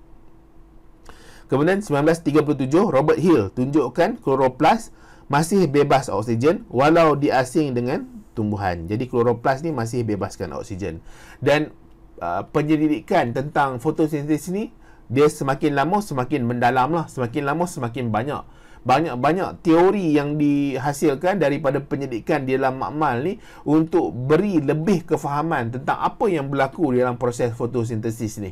Kemudian 1937 Robert Hill tunjukkan kloroplas masih bebas oksigen walau diasing dengan tumbuhan. Jadi kloroplas ni masih bebaskan oksigen. Dan uh, penyelidikan tentang fotosintesis ni dia semakin lama semakin mendalam lah. Semakin lama semakin banyak. Banyak-banyak teori yang dihasilkan daripada penyelidikan di dalam makmal ni untuk beri lebih kefahaman tentang apa yang berlaku di dalam proses fotosintesis ni.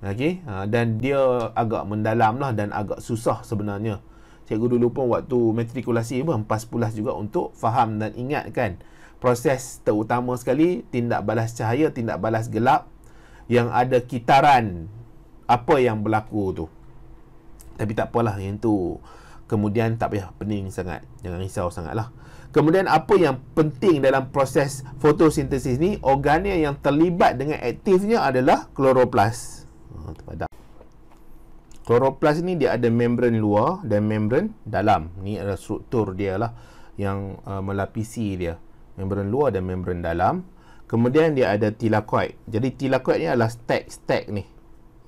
Okay? Uh, dan dia agak mendalam lah dan agak susah sebenarnya cikgu dulu pun waktu matrikulasi pun empas pulas juga untuk faham dan ingatkan proses terutama sekali tindak balas cahaya tindak balas gelap yang ada kitaran apa yang berlaku tu tapi tak apalah yang tu kemudian tak payah pening sangat jangan risau sangatlah kemudian apa yang penting dalam proses fotosintesis ni organ yang terlibat dengan aktifnya adalah kloroplas oh, terpadam. Kloroplas ni dia ada membran luar dan membran dalam. Ni adalah struktur dia lah yang uh, melapisi dia. Membran luar dan membran dalam. Kemudian dia ada tilakoid. Jadi tilakoid ni adalah stack-stack ni.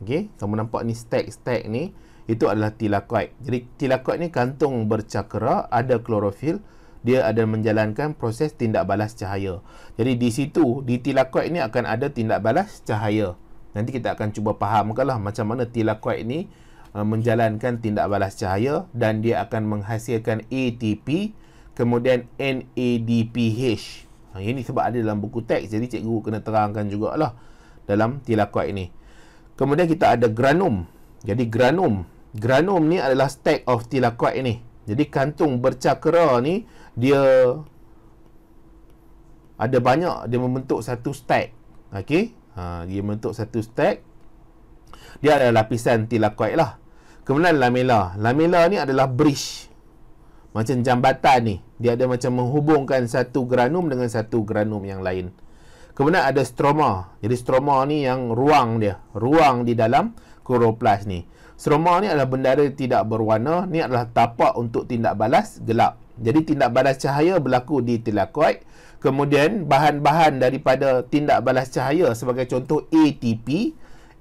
Okey, kamu nampak ni stack-stack ni itu adalah tilakoid. Jadi tilakoid ni kantung bercakera, ada klorofil, dia ada menjalankan proses tindak balas cahaya. Jadi di situ di tilakoid ni akan ada tindak balas cahaya. Nanti kita akan cuba fahamkanlah macam mana tilakoid ni Uh, menjalankan tindak balas cahaya dan dia akan menghasilkan ATP kemudian NADPH. Ha, ini sebab ada dalam buku teks jadi cikgu kena terangkan jugalah dalam tilakot ini. Kemudian kita ada granum. Jadi granum. Granum ni adalah stack of tilakot ini. Jadi kantung bercakera ni dia ada banyak dia membentuk satu stack. Okey? Ha, dia membentuk satu stack dia ada lapisan tilakoid lah. Kemudian lamela. Lamela ni adalah bridge. Macam jambatan ni. Dia ada macam menghubungkan satu granum dengan satu granum yang lain. Kemudian ada stroma. Jadi stroma ni yang ruang dia. Ruang di dalam kloroplas ni. Stroma ni adalah benda yang tidak berwarna. Ni adalah tapak untuk tindak balas gelap. Jadi tindak balas cahaya berlaku di tilakoid. Kemudian bahan-bahan daripada tindak balas cahaya sebagai contoh ATP.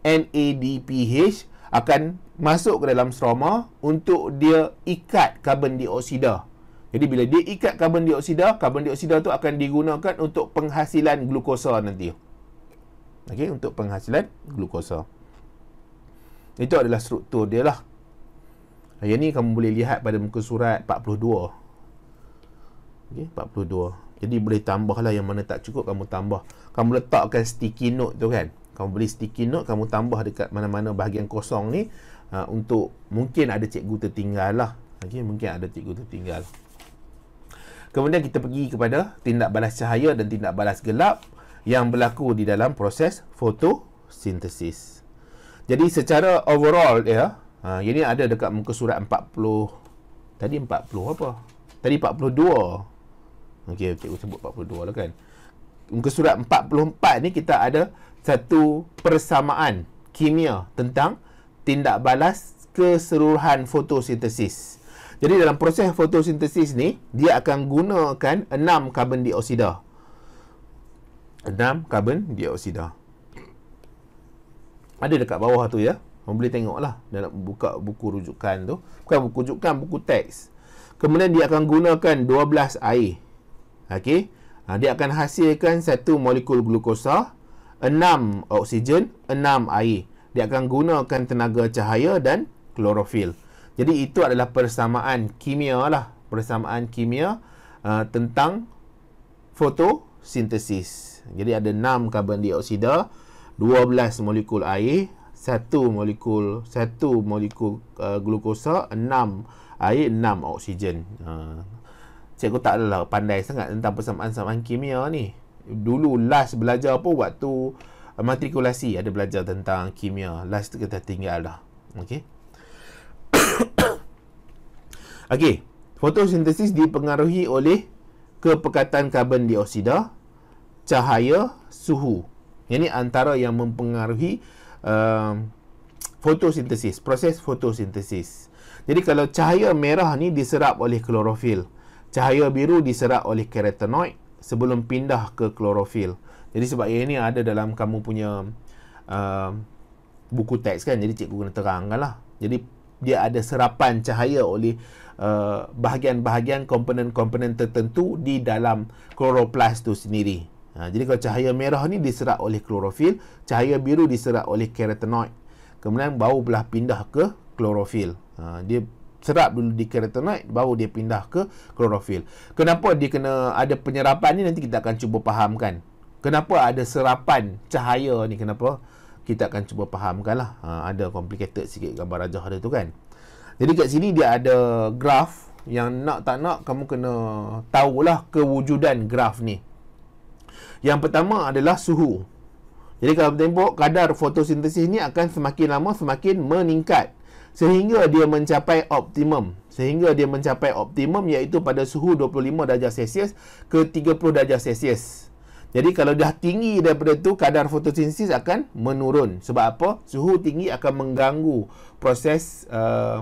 NADPH akan masuk ke dalam stroma untuk dia ikat karbon dioksida. Jadi bila dia ikat karbon dioksida, karbon dioksida tu akan digunakan untuk penghasilan glukosa nanti. Okey, untuk penghasilan glukosa. Itu adalah struktur dia lah. Yang ni kamu boleh lihat pada muka surat 42. Okey, 42. Jadi boleh tambahlah yang mana tak cukup kamu tambah. Kamu letakkan sticky note tu kan kamu beli sticky note kamu tambah dekat mana-mana bahagian kosong ni uh, untuk mungkin ada cikgu tertinggal lah okay, mungkin ada cikgu tertinggal kemudian kita pergi kepada tindak balas cahaya dan tindak balas gelap yang berlaku di dalam proses fotosintesis jadi secara overall ya uh, ini ada dekat muka surat 40 tadi 40 apa tadi 42 okey cikgu sebut 42 lah kan muka surat 44 ni kita ada satu persamaan kimia tentang tindak balas keseluruhan fotosintesis. Jadi dalam proses fotosintesis ni dia akan gunakan 6 karbon dioksida. 6 karbon dioksida. Ada dekat bawah tu ya. Kamu boleh tengoklah dalam buka buku rujukan tu. Bukan buku rujukan, buku teks. Kemudian dia akan gunakan 12 air. Okey ha, dia akan hasilkan satu molekul glukosa, enam oksigen, enam air. Dia akan gunakan tenaga cahaya dan klorofil. Jadi itu adalah persamaan kimia lah, persamaan kimia uh, tentang fotosintesis. Jadi ada enam karbon dioksida, dua belas molekul air, satu molekul satu molekul uh, glukosa, enam air, enam oksigen. Uh, cikgu tak adalah pandai sangat tentang persamaan-persamaan kimia ni. Dulu last belajar pun waktu uh, matrikulasi ada belajar tentang kimia. Last kita tinggal dah. okay? Okay, Fotosintesis dipengaruhi oleh kepekatan karbon dioksida, cahaya, suhu. Ini antara yang mempengaruhi uh, fotosintesis, proses fotosintesis. Jadi kalau cahaya merah ni diserap oleh klorofil cahaya biru diserap oleh carotenoid sebelum pindah ke klorofil. Jadi sebab yang ini ada dalam kamu punya uh, buku teks kan. Jadi cikgu kena terangkan lah. Jadi dia ada serapan cahaya oleh uh, bahagian-bahagian komponen-komponen tertentu di dalam kloroplast tu sendiri. Ha, jadi kalau cahaya merah ni diserap oleh klorofil, cahaya biru diserap oleh carotenoid. Kemudian bau belah pindah ke klorofil. Ha, dia serap dulu di carotenoid baru dia pindah ke klorofil. Kenapa dia kena ada penyerapan ni nanti kita akan cuba fahamkan. Kenapa ada serapan cahaya ni kenapa? Kita akan cuba fahamkan lah. Ha, ada complicated sikit gambar rajah dia tu kan. Jadi kat sini dia ada graf yang nak tak nak kamu kena tahulah kewujudan graf ni. Yang pertama adalah suhu. Jadi kalau tempoh kadar fotosintesis ni akan semakin lama semakin meningkat sehingga dia mencapai optimum sehingga dia mencapai optimum iaitu pada suhu 25 darjah Celsius ke 30 darjah Celsius. Jadi kalau dah tinggi daripada tu kadar fotosintesis akan menurun. Sebab apa? Suhu tinggi akan mengganggu proses uh,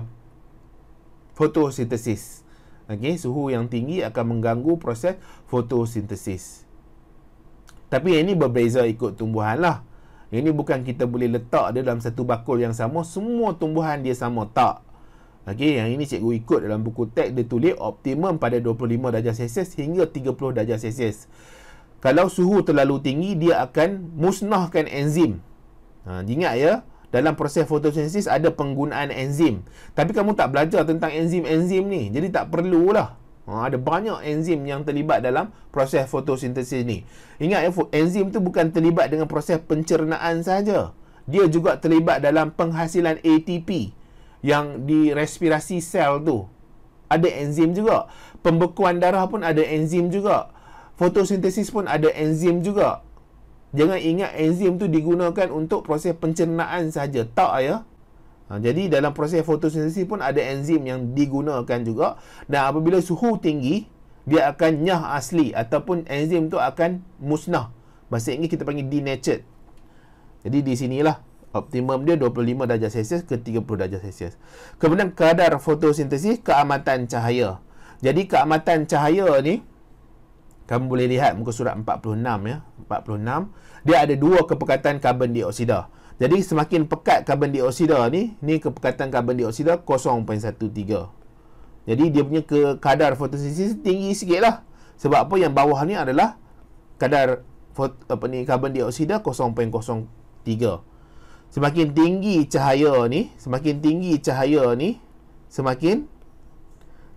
fotosintesis. Okey, suhu yang tinggi akan mengganggu proses fotosintesis. Tapi yang ini berbeza ikut tumbuhan lah. Yang ini bukan kita boleh letak dia dalam satu bakul yang sama, semua tumbuhan dia sama. Tak. Okay, yang ini cikgu ikut dalam buku teks dia tulis optimum pada 25 darjah Celsius hingga 30 darjah Celsius. Kalau suhu terlalu tinggi, dia akan musnahkan enzim. Ha, ingat ya, dalam proses fotosintesis ada penggunaan enzim. Tapi kamu tak belajar tentang enzim-enzim ni, jadi tak perlulah. Ha, ada banyak enzim yang terlibat dalam proses fotosintesis ni. Ingat ya, enzim tu bukan terlibat dengan proses pencernaan saja. Dia juga terlibat dalam penghasilan ATP yang di respirasi sel tu. Ada enzim juga. Pembekuan darah pun ada enzim juga. Fotosintesis pun ada enzim juga. Jangan ingat enzim tu digunakan untuk proses pencernaan saja. Tak ya. Ha, jadi dalam proses fotosintesis pun ada enzim yang digunakan juga dan apabila suhu tinggi dia akan nyah asli ataupun enzim tu akan musnah. Bahasa ini kita panggil denatured. Jadi di sinilah optimum dia 25 darjah Celsius ke 30 darjah Celsius. Kemudian kadar fotosintesis keamatan cahaya. Jadi keamatan cahaya ni kamu boleh lihat muka surat 46 ya, 46. Dia ada dua kepekatan karbon dioksida. Jadi semakin pekat karbon dioksida ni, ni kepekatan karbon dioksida 0.13. Jadi dia punya ke kadar fotosintesis tinggi sikit lah. Sebab apa yang bawah ni adalah kadar foto, apa ni karbon dioksida 0.03. Semakin tinggi cahaya ni, semakin tinggi cahaya ni, semakin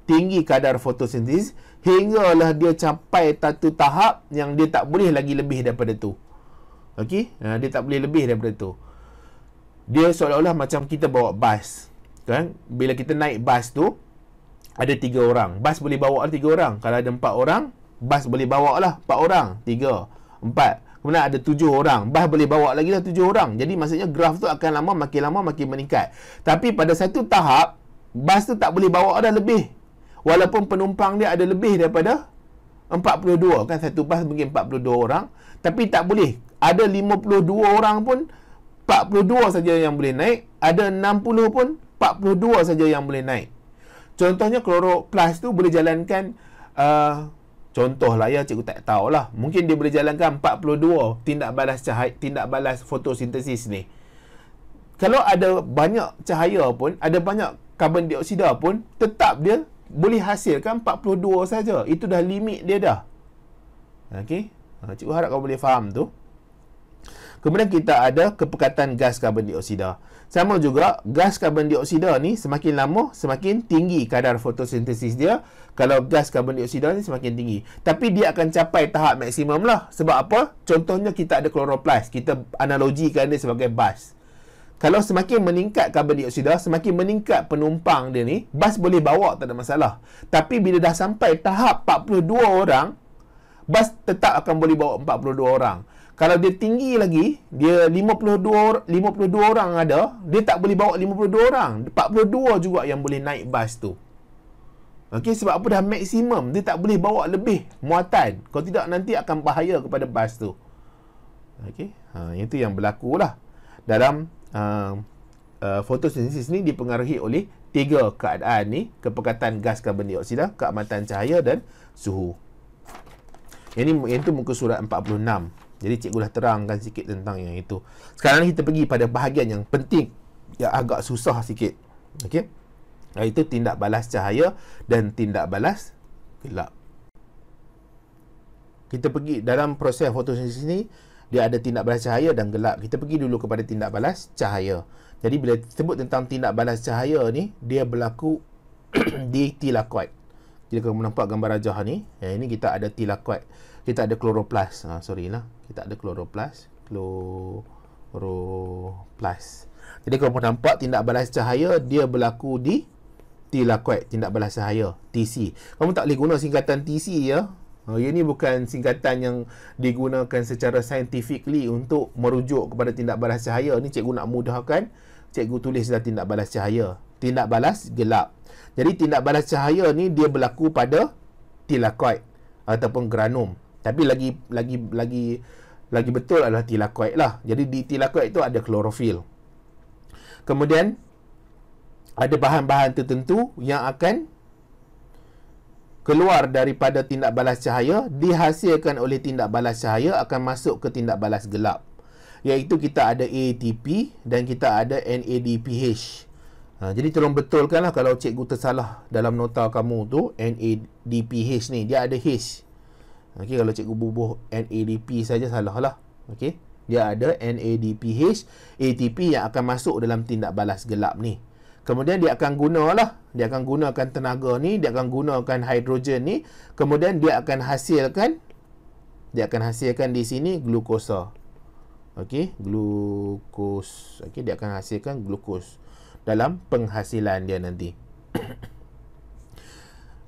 tinggi kadar fotosintesis hinggalah dia capai satu tahap yang dia tak boleh lagi lebih daripada tu. Okey, ha, dia tak boleh lebih daripada tu dia seolah-olah macam kita bawa bas kan bila kita naik bas tu ada tiga orang bas boleh bawa lah tiga orang kalau ada empat orang bas boleh bawa lah empat orang tiga empat kemudian ada tujuh orang bas boleh bawa lagi lah tujuh orang jadi maksudnya graf tu akan lama makin lama makin meningkat tapi pada satu tahap bas tu tak boleh bawa dah lebih walaupun penumpang dia ada lebih daripada 42 kan satu bas mungkin 42 orang tapi tak boleh ada 52 orang pun 42 saja yang boleh naik ada 60 pun 42 saja yang boleh naik contohnya kloro plus tu boleh jalankan uh, lah, ya cikgu tak tahu lah. mungkin dia boleh jalankan 42 tindak balas cahaya tindak balas fotosintesis ni kalau ada banyak cahaya pun ada banyak karbon dioksida pun tetap dia boleh hasilkan 42 saja itu dah limit dia dah Okay, ha, cikgu harap kau boleh faham tu Kemudian kita ada kepekatan gas karbon dioksida. Sama juga gas karbon dioksida ni semakin lama semakin tinggi kadar fotosintesis dia. Kalau gas karbon dioksida ni semakin tinggi. Tapi dia akan capai tahap maksimum lah. Sebab apa? Contohnya kita ada kloroplast. Kita analogikan dia sebagai bas. Kalau semakin meningkat karbon dioksida, semakin meningkat penumpang dia ni, bas boleh bawa tak ada masalah. Tapi bila dah sampai tahap 42 orang, bas tetap akan boleh bawa 42 orang kalau dia tinggi lagi, dia 52 52 orang ada, dia tak boleh bawa 52 orang. 42 juga yang boleh naik bas tu. Okey, sebab apa dah maksimum, dia tak boleh bawa lebih muatan. Kalau tidak nanti akan bahaya kepada bas tu. Okey, ha itu yang berlaku lah. Dalam uh, uh, fotosintesis ni dipengaruhi oleh tiga keadaan ni, kepekatan gas karbon dioksida, keamatan cahaya dan suhu. Yang ni yang itu muka surat 46. Jadi cikgu dah terangkan sikit tentang yang itu. Sekarang ni kita pergi pada bahagian yang penting yang agak susah sikit. Okey. itu tindak balas cahaya dan tindak balas gelap. Kita pergi dalam proses fotosintesis ni dia ada tindak balas cahaya dan gelap. Kita pergi dulu kepada tindak balas cahaya. Jadi bila sebut tentang tindak balas cahaya ni dia berlaku di tilakoid. Jadi kalau nampak gambar rajah ni, eh, ini kita ada tilakoid kita ada kloroplas ha, ah, sorry lah kita ada kloroplas kloroplas jadi kalau nampak tindak balas cahaya dia berlaku di tilakoid tindak balas cahaya TC kamu tak boleh guna singkatan TC ya Uh, ah, ia ni bukan singkatan yang digunakan secara scientifically untuk merujuk kepada tindak balas cahaya. Ni cikgu nak mudahkan, cikgu tulislah tindak balas cahaya. Tindak balas gelap. Jadi tindak balas cahaya ni dia berlaku pada tilakoid ataupun granum. Tapi lagi lagi lagi lagi betul adalah tilakoid lah. Jadi di tilakoid itu ada klorofil. Kemudian ada bahan-bahan tertentu yang akan keluar daripada tindak balas cahaya dihasilkan oleh tindak balas cahaya akan masuk ke tindak balas gelap iaitu kita ada ATP dan kita ada NADPH ha, jadi tolong betulkanlah kalau cikgu tersalah dalam nota kamu tu NADPH ni dia ada H Okey, kalau cikgu bubuh NADP saja salah lah. Okey, dia ada NADPH, ATP yang akan masuk dalam tindak balas gelap ni. Kemudian dia akan gunalah, dia akan gunakan tenaga ni, dia akan gunakan hidrogen ni, kemudian dia akan hasilkan dia akan hasilkan di sini glukosa. Okey, glukos. Okey, dia akan hasilkan glukos dalam penghasilan dia nanti.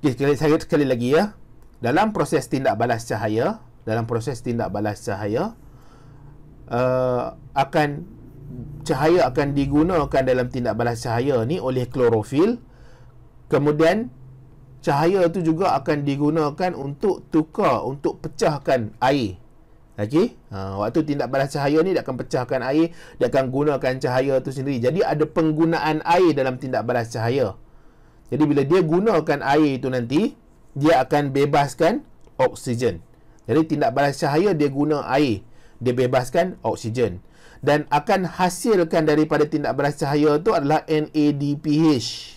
Okey, sekali, sekali lagi ya dalam proses tindak balas cahaya dalam proses tindak balas cahaya uh, akan cahaya akan digunakan dalam tindak balas cahaya ni oleh klorofil kemudian cahaya tu juga akan digunakan untuk tukar untuk pecahkan air lagi okay? uh, ha, waktu tindak balas cahaya ni dia akan pecahkan air dia akan gunakan cahaya tu sendiri jadi ada penggunaan air dalam tindak balas cahaya jadi bila dia gunakan air itu nanti dia akan bebaskan oksigen. Jadi tindak balas cahaya dia guna air, dia bebaskan oksigen dan akan hasilkan daripada tindak balas cahaya tu adalah NADPH.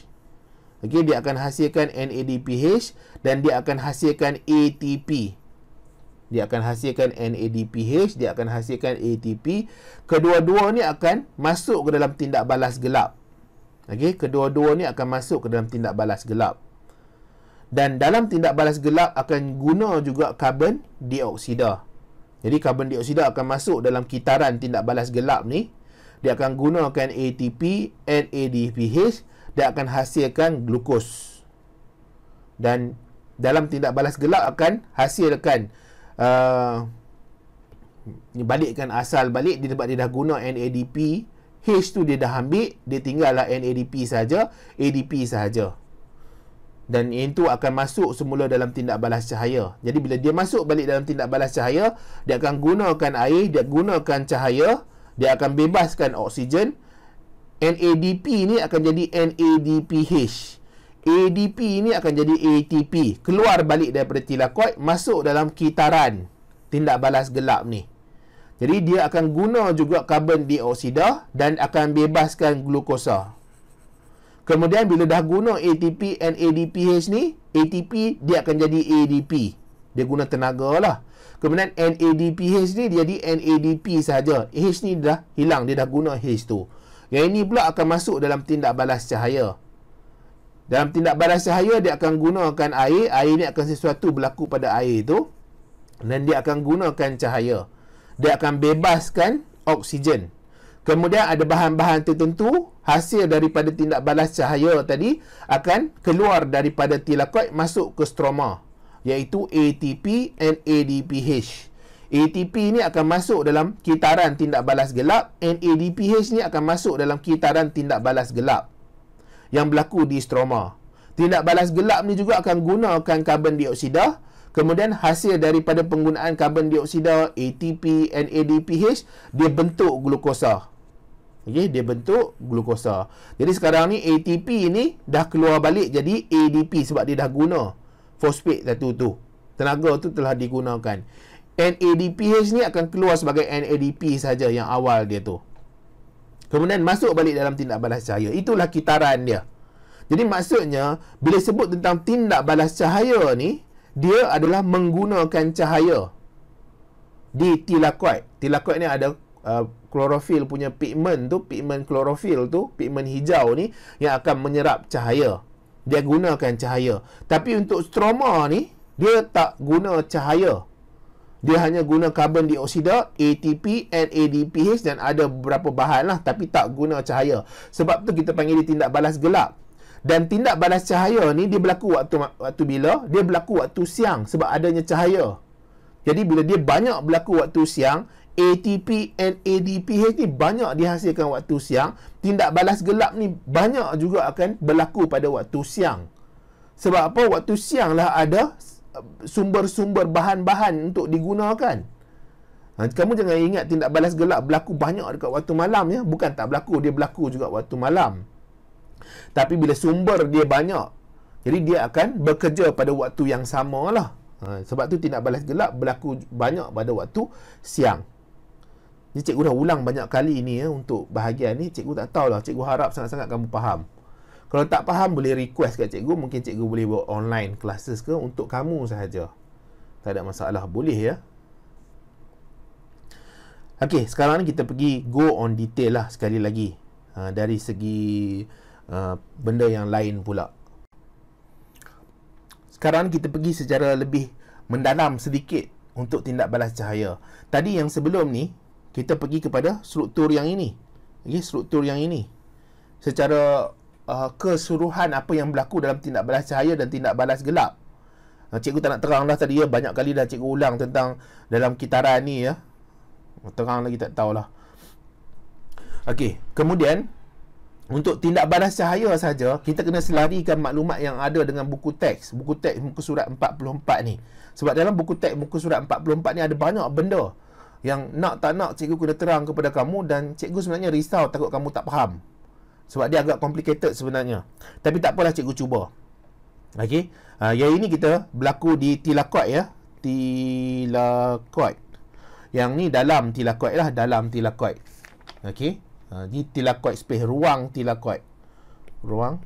Okey, dia akan hasilkan NADPH dan dia akan hasilkan ATP. Dia akan hasilkan NADPH, dia akan hasilkan ATP. Kedua-dua ni akan masuk ke dalam tindak balas gelap. Okey, kedua-dua ni akan masuk ke dalam tindak balas gelap. Dan dalam tindak balas gelap akan guna juga karbon dioksida. Jadi karbon dioksida akan masuk dalam kitaran tindak balas gelap ni. Dia akan gunakan ATP, NADPH, dia akan hasilkan glukos. Dan dalam tindak balas gelap akan hasilkan uh, balikkan asal balik di tempat dia dah guna NADP H tu dia dah ambil dia tinggallah NADP saja ADP sahaja, ADP sahaja dan itu akan masuk semula dalam tindak balas cahaya. Jadi bila dia masuk balik dalam tindak balas cahaya, dia akan gunakan air, dia gunakan cahaya, dia akan bebaskan oksigen. NADP ni akan jadi NADPH. ADP ni akan jadi ATP. Keluar balik daripada tilakoid, masuk dalam kitaran tindak balas gelap ni. Jadi dia akan guna juga karbon dioksida dan akan bebaskan glukosa. Kemudian bila dah guna ATP and ADPH ni, ATP dia akan jadi ADP. Dia guna tenaga lah. Kemudian NADPH ni dia jadi NADP saja. H ni dah hilang. Dia dah guna H tu. Yang ini pula akan masuk dalam tindak balas cahaya. Dalam tindak balas cahaya, dia akan gunakan air. Air ni akan sesuatu berlaku pada air tu. Dan dia akan gunakan cahaya. Dia akan bebaskan oksigen. Kemudian ada bahan-bahan tertentu hasil daripada tindak balas cahaya tadi akan keluar daripada tilakoid masuk ke stroma iaitu ATP dan ADPH. ATP ini akan masuk dalam kitaran tindak balas gelap dan ADPH ini akan masuk dalam kitaran tindak balas gelap yang berlaku di stroma. Tindak balas gelap ni juga akan gunakan karbon dioksida Kemudian hasil daripada penggunaan karbon dioksida ATP dan ADPH dia bentuk glukosa. Okey, dia bentuk glukosa. Jadi sekarang ni ATP ni dah keluar balik jadi ADP sebab dia dah guna fosfat satu tu. Tenaga tu telah digunakan. NADPH ni akan keluar sebagai NADP saja yang awal dia tu. Kemudian masuk balik dalam tindak balas cahaya. Itulah kitaran dia. Jadi maksudnya bila sebut tentang tindak balas cahaya ni, dia adalah menggunakan cahaya di tilakoid. Tilakoid ni ada klorofil uh, punya pigmen tu, pigmen klorofil tu, pigmen hijau ni yang akan menyerap cahaya. Dia gunakan cahaya. Tapi untuk stroma ni, dia tak guna cahaya. Dia hanya guna karbon dioksida, ATP, NADPH dan ada beberapa bahan lah tapi tak guna cahaya. Sebab tu kita panggil dia tindak balas gelap. Dan tindak balas cahaya ni dia berlaku waktu waktu bila? Dia berlaku waktu siang sebab adanya cahaya. Jadi bila dia banyak berlaku waktu siang, ATP and ADPH ni banyak dihasilkan waktu siang. Tindak balas gelap ni banyak juga akan berlaku pada waktu siang. Sebab apa? Waktu siang lah ada eh, sumber-sumber bahan-bahan untuk digunakan. Ha, kamu jangan ingat tindak balas gelap berlaku banyak dekat waktu malam ya. Bukan tak berlaku, dia berlaku juga waktu malam. Tapi bila sumber dia banyak, jadi dia akan bekerja pada waktu yang sama lah. Ha, sebab tu tindak balas gelap berlaku banyak pada waktu siang. Ni cikgu dah ulang banyak kali ini ya untuk bahagian ni cikgu tak tahu lah. cikgu harap sangat-sangat kamu faham. Kalau tak faham boleh request kat cikgu mungkin cikgu boleh buat online classes ke untuk kamu sahaja. Tak ada masalah boleh ya. Okey, sekarang ni kita pergi go on detail lah sekali lagi. Ha, dari segi uh, benda yang lain pula. Sekarang ni kita pergi secara lebih mendalam sedikit untuk tindak balas cahaya. Tadi yang sebelum ni kita pergi kepada struktur yang ini okay, struktur yang ini secara uh, keseluruhan apa yang berlaku dalam tindak balas cahaya dan tindak balas gelap uh, cikgu tak nak terang lah tadi ya banyak kali dah cikgu ulang tentang dalam kitaran ni ya terang lagi tak tahulah Okey, kemudian untuk tindak balas cahaya saja kita kena selarikan maklumat yang ada dengan buku teks buku teks muka surat 44 ni sebab dalam buku teks muka surat 44 ni ada banyak benda yang nak tak nak cikgu kena terang kepada kamu dan cikgu sebenarnya risau takut kamu tak faham. Sebab dia agak complicated sebenarnya. Tapi tak apalah cikgu cuba. Okey. Uh, yang ini kita berlaku di tilakot ya. Tilakot. Yang ni dalam tilakot lah. Dalam tilakot. Okey. Uh, ah, ni tilakot space. Ruang tilakot. Ruang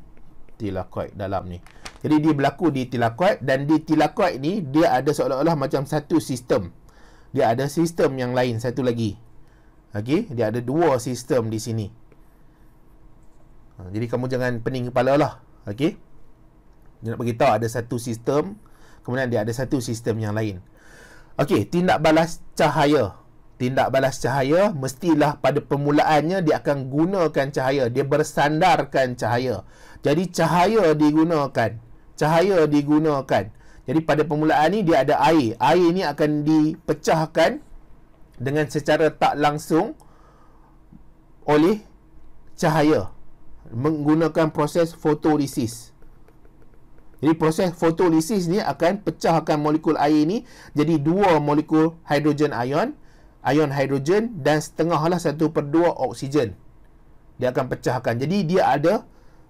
tilakot dalam ni. Jadi dia berlaku di tilakot. Dan di tilakot ni dia ada seolah-olah macam satu Sistem dia ada sistem yang lain satu lagi. Okey, dia ada dua sistem di sini. Ha, jadi kamu jangan pening kepala lah. Okey. Dia nak bagi tahu ada satu sistem, kemudian dia ada satu sistem yang lain. Okey, tindak balas cahaya. Tindak balas cahaya mestilah pada permulaannya dia akan gunakan cahaya, dia bersandarkan cahaya. Jadi cahaya digunakan, cahaya digunakan. Jadi pada permulaan ni dia ada air. Air ni akan dipecahkan dengan secara tak langsung oleh cahaya menggunakan proses fotolisis. Jadi proses fotolisis ni akan pecahkan molekul air ni jadi dua molekul hidrogen ion, ion hidrogen dan setengah lah satu per dua oksigen. Dia akan pecahkan. Jadi dia ada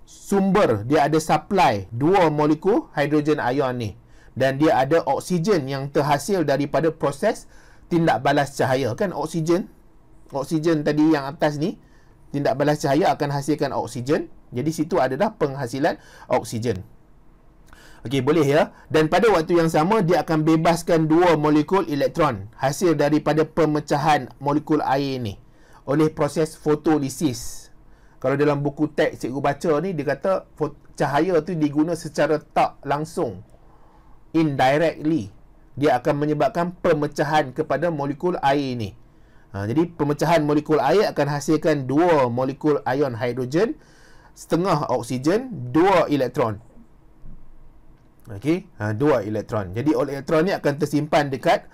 sumber, dia ada supply dua molekul hidrogen ion ni dan dia ada oksigen yang terhasil daripada proses tindak balas cahaya kan oksigen oksigen tadi yang atas ni tindak balas cahaya akan hasilkan oksigen jadi situ adalah penghasilan oksigen Okey boleh ya dan pada waktu yang sama dia akan bebaskan dua molekul elektron hasil daripada pemecahan molekul air ni oleh proses fotolisis. Kalau dalam buku teks cikgu baca ni dia kata cahaya tu diguna secara tak langsung indirectly dia akan menyebabkan pemecahan kepada molekul air ini. Ha, jadi pemecahan molekul air akan hasilkan dua molekul ion hidrogen, setengah oksigen, dua elektron. Okey, ha, dua elektron. Jadi elektron ni akan tersimpan dekat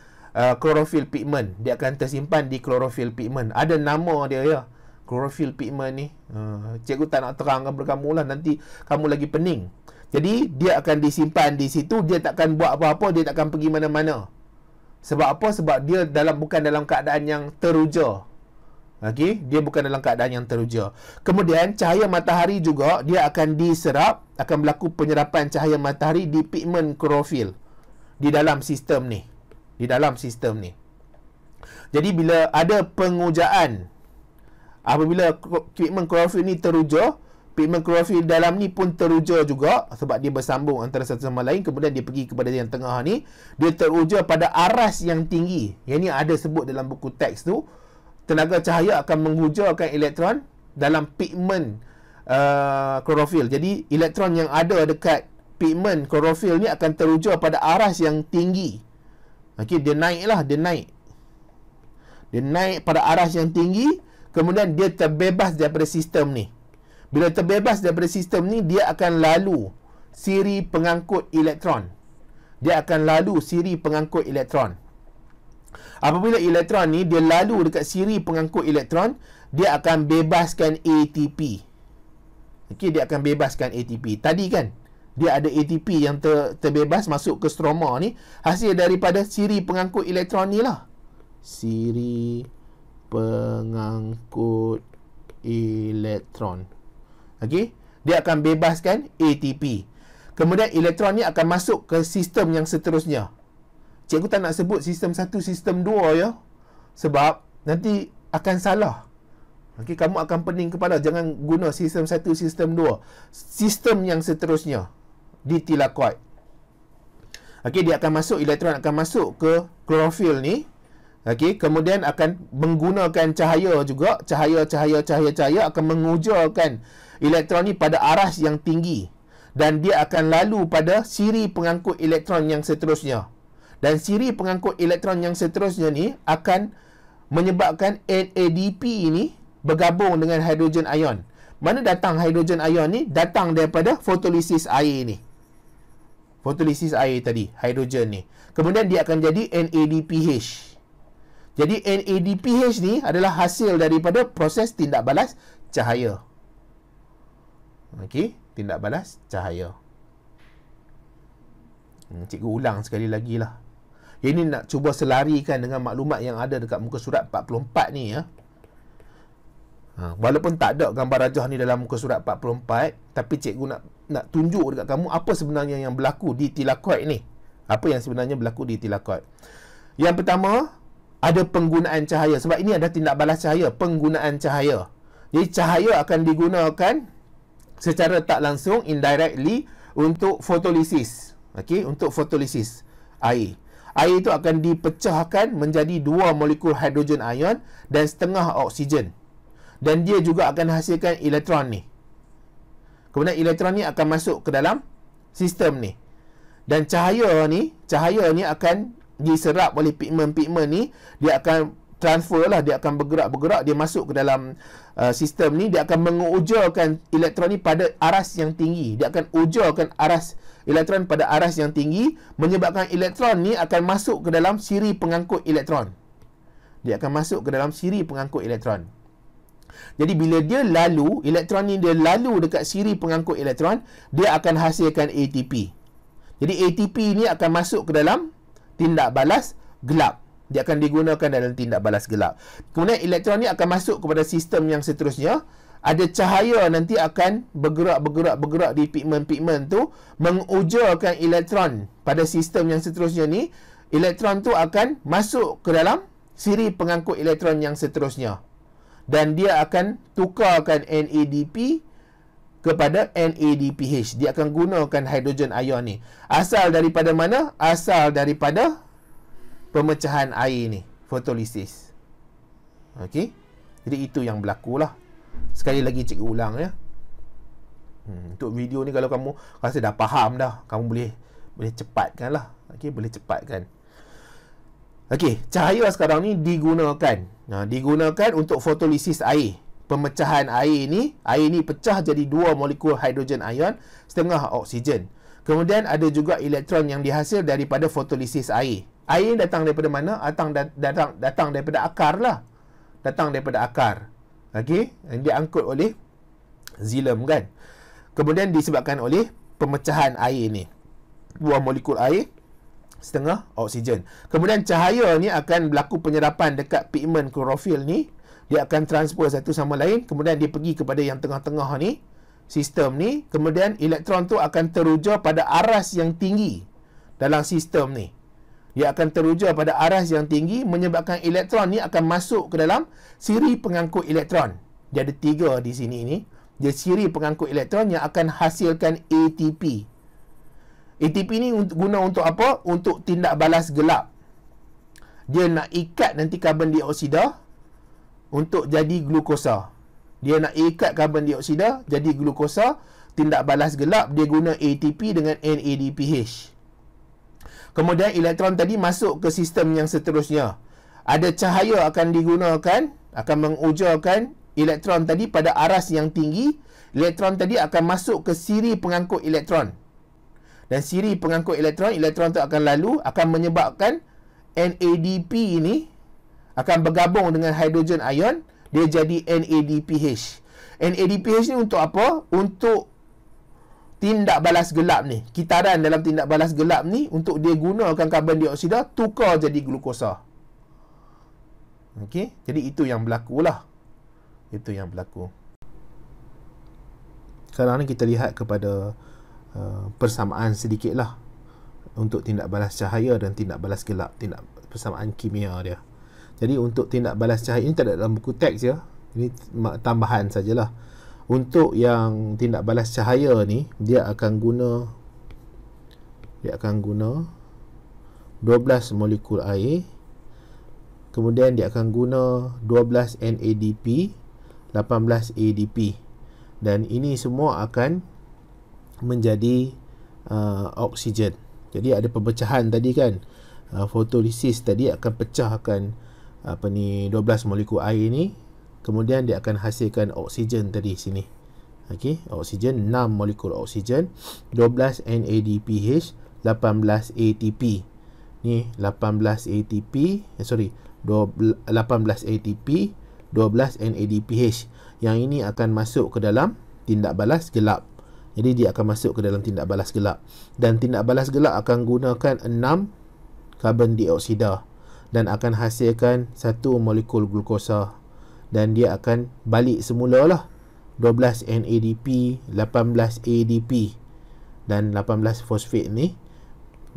klorofil uh, pigment. Dia akan tersimpan di klorofil pigment. Ada nama dia ya. Klorofil pigment ni. Uh, cikgu tak nak terangkan kepada kamu Nanti kamu lagi pening. Jadi dia akan disimpan di situ dia tak akan buat apa-apa dia tak akan pergi mana-mana. Sebab apa? Sebab dia dalam bukan dalam keadaan yang teruja. okay? dia bukan dalam keadaan yang teruja. Kemudian cahaya matahari juga dia akan diserap, akan berlaku penyerapan cahaya matahari di pigment klorofil di dalam sistem ni. Di dalam sistem ni. Jadi bila ada pengujaan apabila pigment klorofil ni teruja, pigment klorofil dalam ni pun teruja juga sebab dia bersambung antara satu sama lain kemudian dia pergi kepada yang tengah ni dia teruja pada aras yang tinggi yang ni ada sebut dalam buku teks tu tenaga cahaya akan menghujurkan elektron dalam pigment uh, klorofil jadi elektron yang ada dekat pigment klorofil ni akan teruja pada aras yang tinggi ok dia naik lah dia naik dia naik pada aras yang tinggi kemudian dia terbebas daripada sistem ni bila terbebas daripada sistem ni, dia akan lalu siri pengangkut elektron. Dia akan lalu siri pengangkut elektron. Apabila elektron ni dia lalu dekat siri pengangkut elektron, dia akan bebaskan ATP. Okay, dia akan bebaskan ATP. Tadi kan dia ada ATP yang ter, terbebas masuk ke stroma ni hasil daripada siri pengangkut elektron ni lah. Siri pengangkut elektron. Okey, dia akan bebaskan ATP. Kemudian elektron ni akan masuk ke sistem yang seterusnya. Cikgu tak nak sebut sistem satu sistem dua, ya. Sebab nanti akan salah. Okey, kamu akan pening kepala jangan guna sistem satu sistem dua. Sistem yang seterusnya di tilakoid. Okey, dia akan masuk elektron akan masuk ke klorofil ni. Okey, kemudian akan menggunakan cahaya juga, cahaya-cahaya-cahaya-cahaya akan mengujarkan elektron ni pada aras yang tinggi dan dia akan lalu pada siri pengangkut elektron yang seterusnya dan siri pengangkut elektron yang seterusnya ni akan menyebabkan NADP ini bergabung dengan hidrogen ion mana datang hidrogen ion ni datang daripada fotolisis air ni fotolisis air tadi hidrogen ni kemudian dia akan jadi NADPH jadi NADPH ni adalah hasil daripada proses tindak balas cahaya Okey, tindak balas cahaya. Hmm, cikgu ulang sekali lagi lah. ini nak cuba selarikan dengan maklumat yang ada dekat muka surat 44 ni ya. Ha, walaupun tak ada gambar rajah ni dalam muka surat 44, tapi cikgu nak nak tunjuk dekat kamu apa sebenarnya yang berlaku di tilakot ni. Apa yang sebenarnya berlaku di tilakot. Yang pertama, ada penggunaan cahaya. Sebab ini ada tindak balas cahaya, penggunaan cahaya. Jadi cahaya akan digunakan secara tak langsung indirectly untuk fotolisis. okay? untuk fotolisis air. Air itu akan dipecahkan menjadi dua molekul hidrogen ion dan setengah oksigen. Dan dia juga akan hasilkan elektron ni. Kemudian elektron ni akan masuk ke dalam sistem ni. Dan cahaya ni, cahaya ni akan diserap oleh pigmen-pigmen ni, dia akan transfer lah dia akan bergerak-bergerak dia masuk ke dalam uh, sistem ni dia akan mengujarkan elektron ni pada aras yang tinggi dia akan ujarkan aras elektron pada aras yang tinggi menyebabkan elektron ni akan masuk ke dalam siri pengangkut elektron dia akan masuk ke dalam siri pengangkut elektron jadi bila dia lalu elektron ni dia lalu dekat siri pengangkut elektron dia akan hasilkan ATP jadi ATP ni akan masuk ke dalam tindak balas gelap dia akan digunakan dalam tindak balas gelap kemudian elektron ni akan masuk kepada sistem yang seterusnya ada cahaya nanti akan bergerak-bergerak-bergerak di pigmen-pigmen tu mengujakan elektron pada sistem yang seterusnya ni elektron tu akan masuk ke dalam siri pengangkut elektron yang seterusnya dan dia akan tukarkan NADP kepada NADPH dia akan gunakan hidrogen ion ni asal daripada mana asal daripada pemecahan air ni fotolisis Okey. Jadi itu yang berlaku lah. Sekali lagi cikgu ulang ya. Hmm, untuk video ni kalau kamu rasa dah faham dah, kamu boleh boleh cepatkan lah. Okey, boleh cepatkan. Okey, cahaya sekarang ni digunakan. Nah, digunakan untuk fotolisis air. Pemecahan air ni, air ni pecah jadi dua molekul hidrogen ion, setengah oksigen. Kemudian ada juga elektron yang dihasil daripada fotolisis air. Air datang daripada mana? Datang datang datang daripada akar lah. Datang daripada akar. Okey, dia angkut oleh zilam kan. Kemudian disebabkan oleh pemecahan air ini, Buah molekul air setengah oksigen. Kemudian cahaya ni akan berlaku penyerapan dekat pigmen klorofil ni. Dia akan transfer satu sama lain. Kemudian dia pergi kepada yang tengah-tengah ni. Sistem ni. Kemudian elektron tu akan terujur pada aras yang tinggi dalam sistem ni ia akan teruja pada aras yang tinggi menyebabkan elektron ni akan masuk ke dalam siri pengangkut elektron. Dia ada tiga di sini ni. Dia siri pengangkut elektron yang akan hasilkan ATP. ATP ni guna untuk apa? Untuk tindak balas gelap. Dia nak ikat nanti karbon dioksida untuk jadi glukosa. Dia nak ikat karbon dioksida jadi glukosa. Tindak balas gelap dia guna ATP dengan NADPH. Kemudian elektron tadi masuk ke sistem yang seterusnya. Ada cahaya akan digunakan, akan mengujarkan elektron tadi pada aras yang tinggi. Elektron tadi akan masuk ke siri pengangkut elektron. Dan siri pengangkut elektron, elektron tu akan lalu, akan menyebabkan NADP ini akan bergabung dengan hidrogen ion, dia jadi NADPH. NADPH ni untuk apa? Untuk tindak balas gelap ni kitaran dalam tindak balas gelap ni untuk dia gunakan karbon dioksida tukar jadi glukosa Okey, jadi itu yang berlaku lah itu yang berlaku sekarang ni kita lihat kepada uh, persamaan sedikit lah untuk tindak balas cahaya dan tindak balas gelap tindak persamaan kimia dia jadi untuk tindak balas cahaya ini tak ada dalam buku teks ya ini tambahan sajalah untuk yang tindak balas cahaya ni dia akan guna dia akan guna 12 molekul air kemudian dia akan guna 12 NADP 18 ADP dan ini semua akan menjadi uh, oksigen jadi ada pembecahan tadi kan uh, fotolisis tadi akan pecahkan apa ni 12 molekul air ni kemudian dia akan hasilkan oksigen tadi sini okey oksigen 6 molekul oksigen 12 NADPH 18 ATP ni 18 ATP eh, sorry 12, 18 ATP 12 NADPH yang ini akan masuk ke dalam tindak balas gelap jadi dia akan masuk ke dalam tindak balas gelap dan tindak balas gelap akan gunakan 6 karbon dioksida dan akan hasilkan satu molekul glukosa dan dia akan balik semula lah 12 NADP 18 ADP dan 18 fosfat ni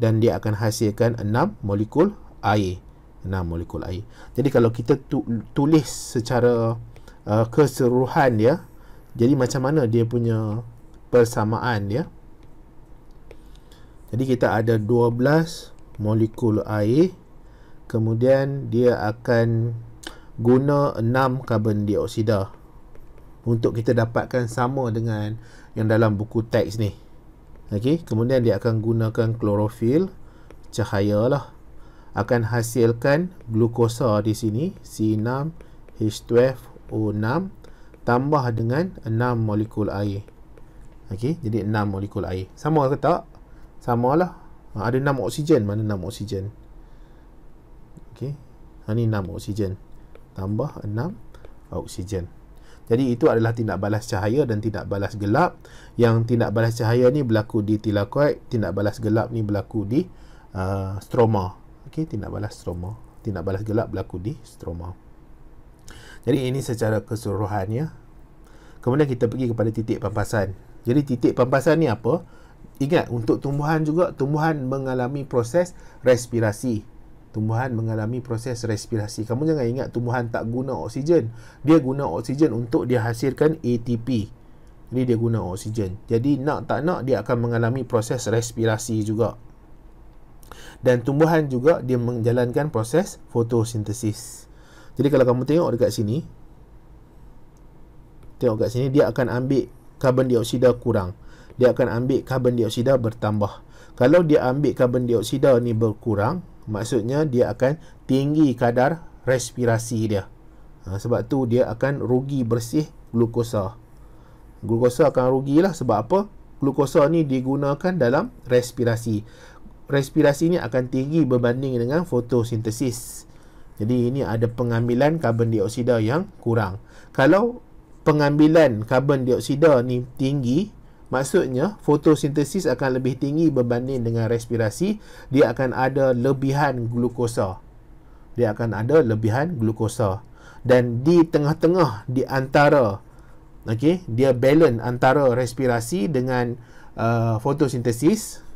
dan dia akan hasilkan 6 molekul air 6 molekul air jadi kalau kita tu, tulis secara uh, keseluruhan dia jadi macam mana dia punya persamaan dia jadi kita ada 12 molekul air kemudian dia akan guna 6 karbon dioksida untuk kita dapatkan sama dengan yang dalam buku teks ni okay? kemudian dia akan gunakan klorofil cahaya lah akan hasilkan glukosa di sini C6H12O6 tambah dengan 6 molekul air ok jadi 6 molekul air sama ke tak? sama lah ada 6 oksigen mana 6 oksigen ok ha, ni 6 oksigen tambah 6 oksigen. Jadi itu adalah tindak balas cahaya dan tindak balas gelap. Yang tindak balas cahaya ni berlaku di tilakoid, tindak balas gelap ni berlaku di uh, stroma. Okey, tindak balas stroma. Tindak balas gelap berlaku di stroma. Jadi ini secara keseluruhannya. Kemudian kita pergi kepada titik pampasan. Jadi titik pampasan ni apa? Ingat untuk tumbuhan juga tumbuhan mengalami proses respirasi tumbuhan mengalami proses respirasi. Kamu jangan ingat tumbuhan tak guna oksigen. Dia guna oksigen untuk dia hasilkan ATP. Jadi dia guna oksigen. Jadi nak tak nak dia akan mengalami proses respirasi juga. Dan tumbuhan juga dia menjalankan proses fotosintesis. Jadi kalau kamu tengok dekat sini tengok dekat sini dia akan ambil karbon dioksida kurang. Dia akan ambil karbon dioksida bertambah. Kalau dia ambil karbon dioksida ni berkurang, maksudnya dia akan tinggi kadar respirasi dia ha, sebab tu dia akan rugi bersih glukosa glukosa akan rugilah sebab apa glukosa ni digunakan dalam respirasi respirasi ni akan tinggi berbanding dengan fotosintesis jadi ini ada pengambilan karbon dioksida yang kurang kalau pengambilan karbon dioksida ni tinggi Maksudnya, fotosintesis akan lebih tinggi berbanding dengan respirasi. Dia akan ada lebihan glukosa. Dia akan ada lebihan glukosa. Dan di tengah-tengah, di antara, okay, dia balance antara respirasi dengan uh, fotosintesis.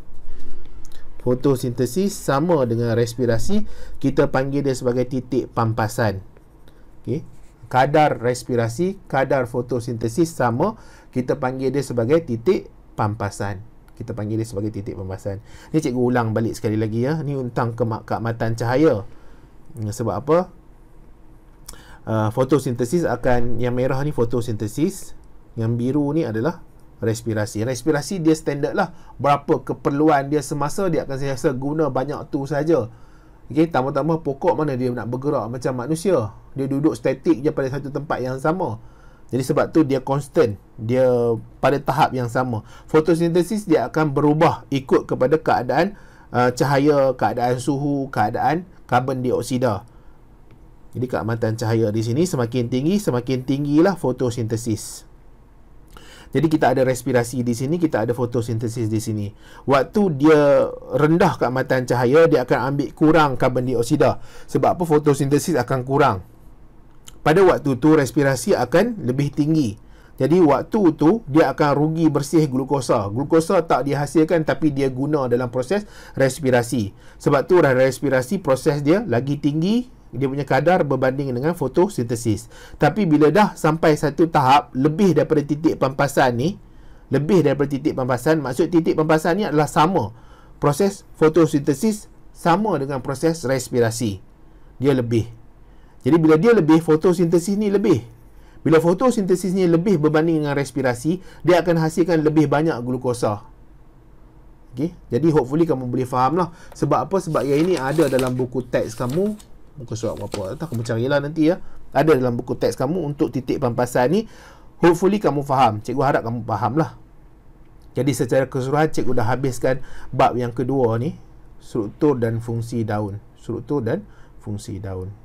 Fotosintesis sama dengan respirasi, kita panggil dia sebagai titik pampasan. Okay kadar respirasi, kadar fotosintesis sama, kita panggil dia sebagai titik pampasan. Kita panggil dia sebagai titik pampasan. Ni cikgu ulang balik sekali lagi ya. Ni tentang kematan cahaya. Hmm, sebab apa? Uh, fotosintesis akan yang merah ni fotosintesis yang biru ni adalah respirasi respirasi dia standard lah berapa keperluan dia semasa dia akan sentiasa guna banyak tu saja Okay, tambah-tambah pokok mana dia nak bergerak macam manusia. Dia duduk statik je pada satu tempat yang sama. Jadi sebab tu dia constant. Dia pada tahap yang sama. Fotosintesis dia akan berubah ikut kepada keadaan uh, cahaya, keadaan suhu, keadaan karbon dioksida. Jadi keamatan cahaya di sini semakin tinggi, semakin tinggilah fotosintesis. Jadi kita ada respirasi di sini, kita ada fotosintesis di sini. Waktu dia rendah kat matan cahaya, dia akan ambil kurang karbon dioksida. Sebab apa fotosintesis akan kurang. Pada waktu tu respirasi akan lebih tinggi. Jadi waktu tu dia akan rugi bersih glukosa. Glukosa tak dihasilkan tapi dia guna dalam proses respirasi. Sebab tu respirasi proses dia lagi tinggi, dia punya kadar berbanding dengan fotosintesis. Tapi bila dah sampai satu tahap lebih daripada titik pampasan ni, lebih daripada titik pampasan, maksud titik pampasan ni adalah sama. Proses fotosintesis sama dengan proses respirasi. Dia lebih. Jadi bila dia lebih, fotosintesis ni lebih. Bila fotosintesis ni lebih berbanding dengan respirasi, dia akan hasilkan lebih banyak glukosa. Okay? Jadi hopefully kamu boleh faham lah. Sebab apa? Sebab yang ini ada dalam buku teks kamu. Muka surat apa-apa Aku carilah nanti ya Ada dalam buku teks kamu Untuk titik pampasan ni Hopefully kamu faham Cikgu harap kamu faham lah Jadi secara keseluruhan Cikgu dah habiskan Bab yang kedua ni Struktur dan fungsi daun Struktur dan fungsi daun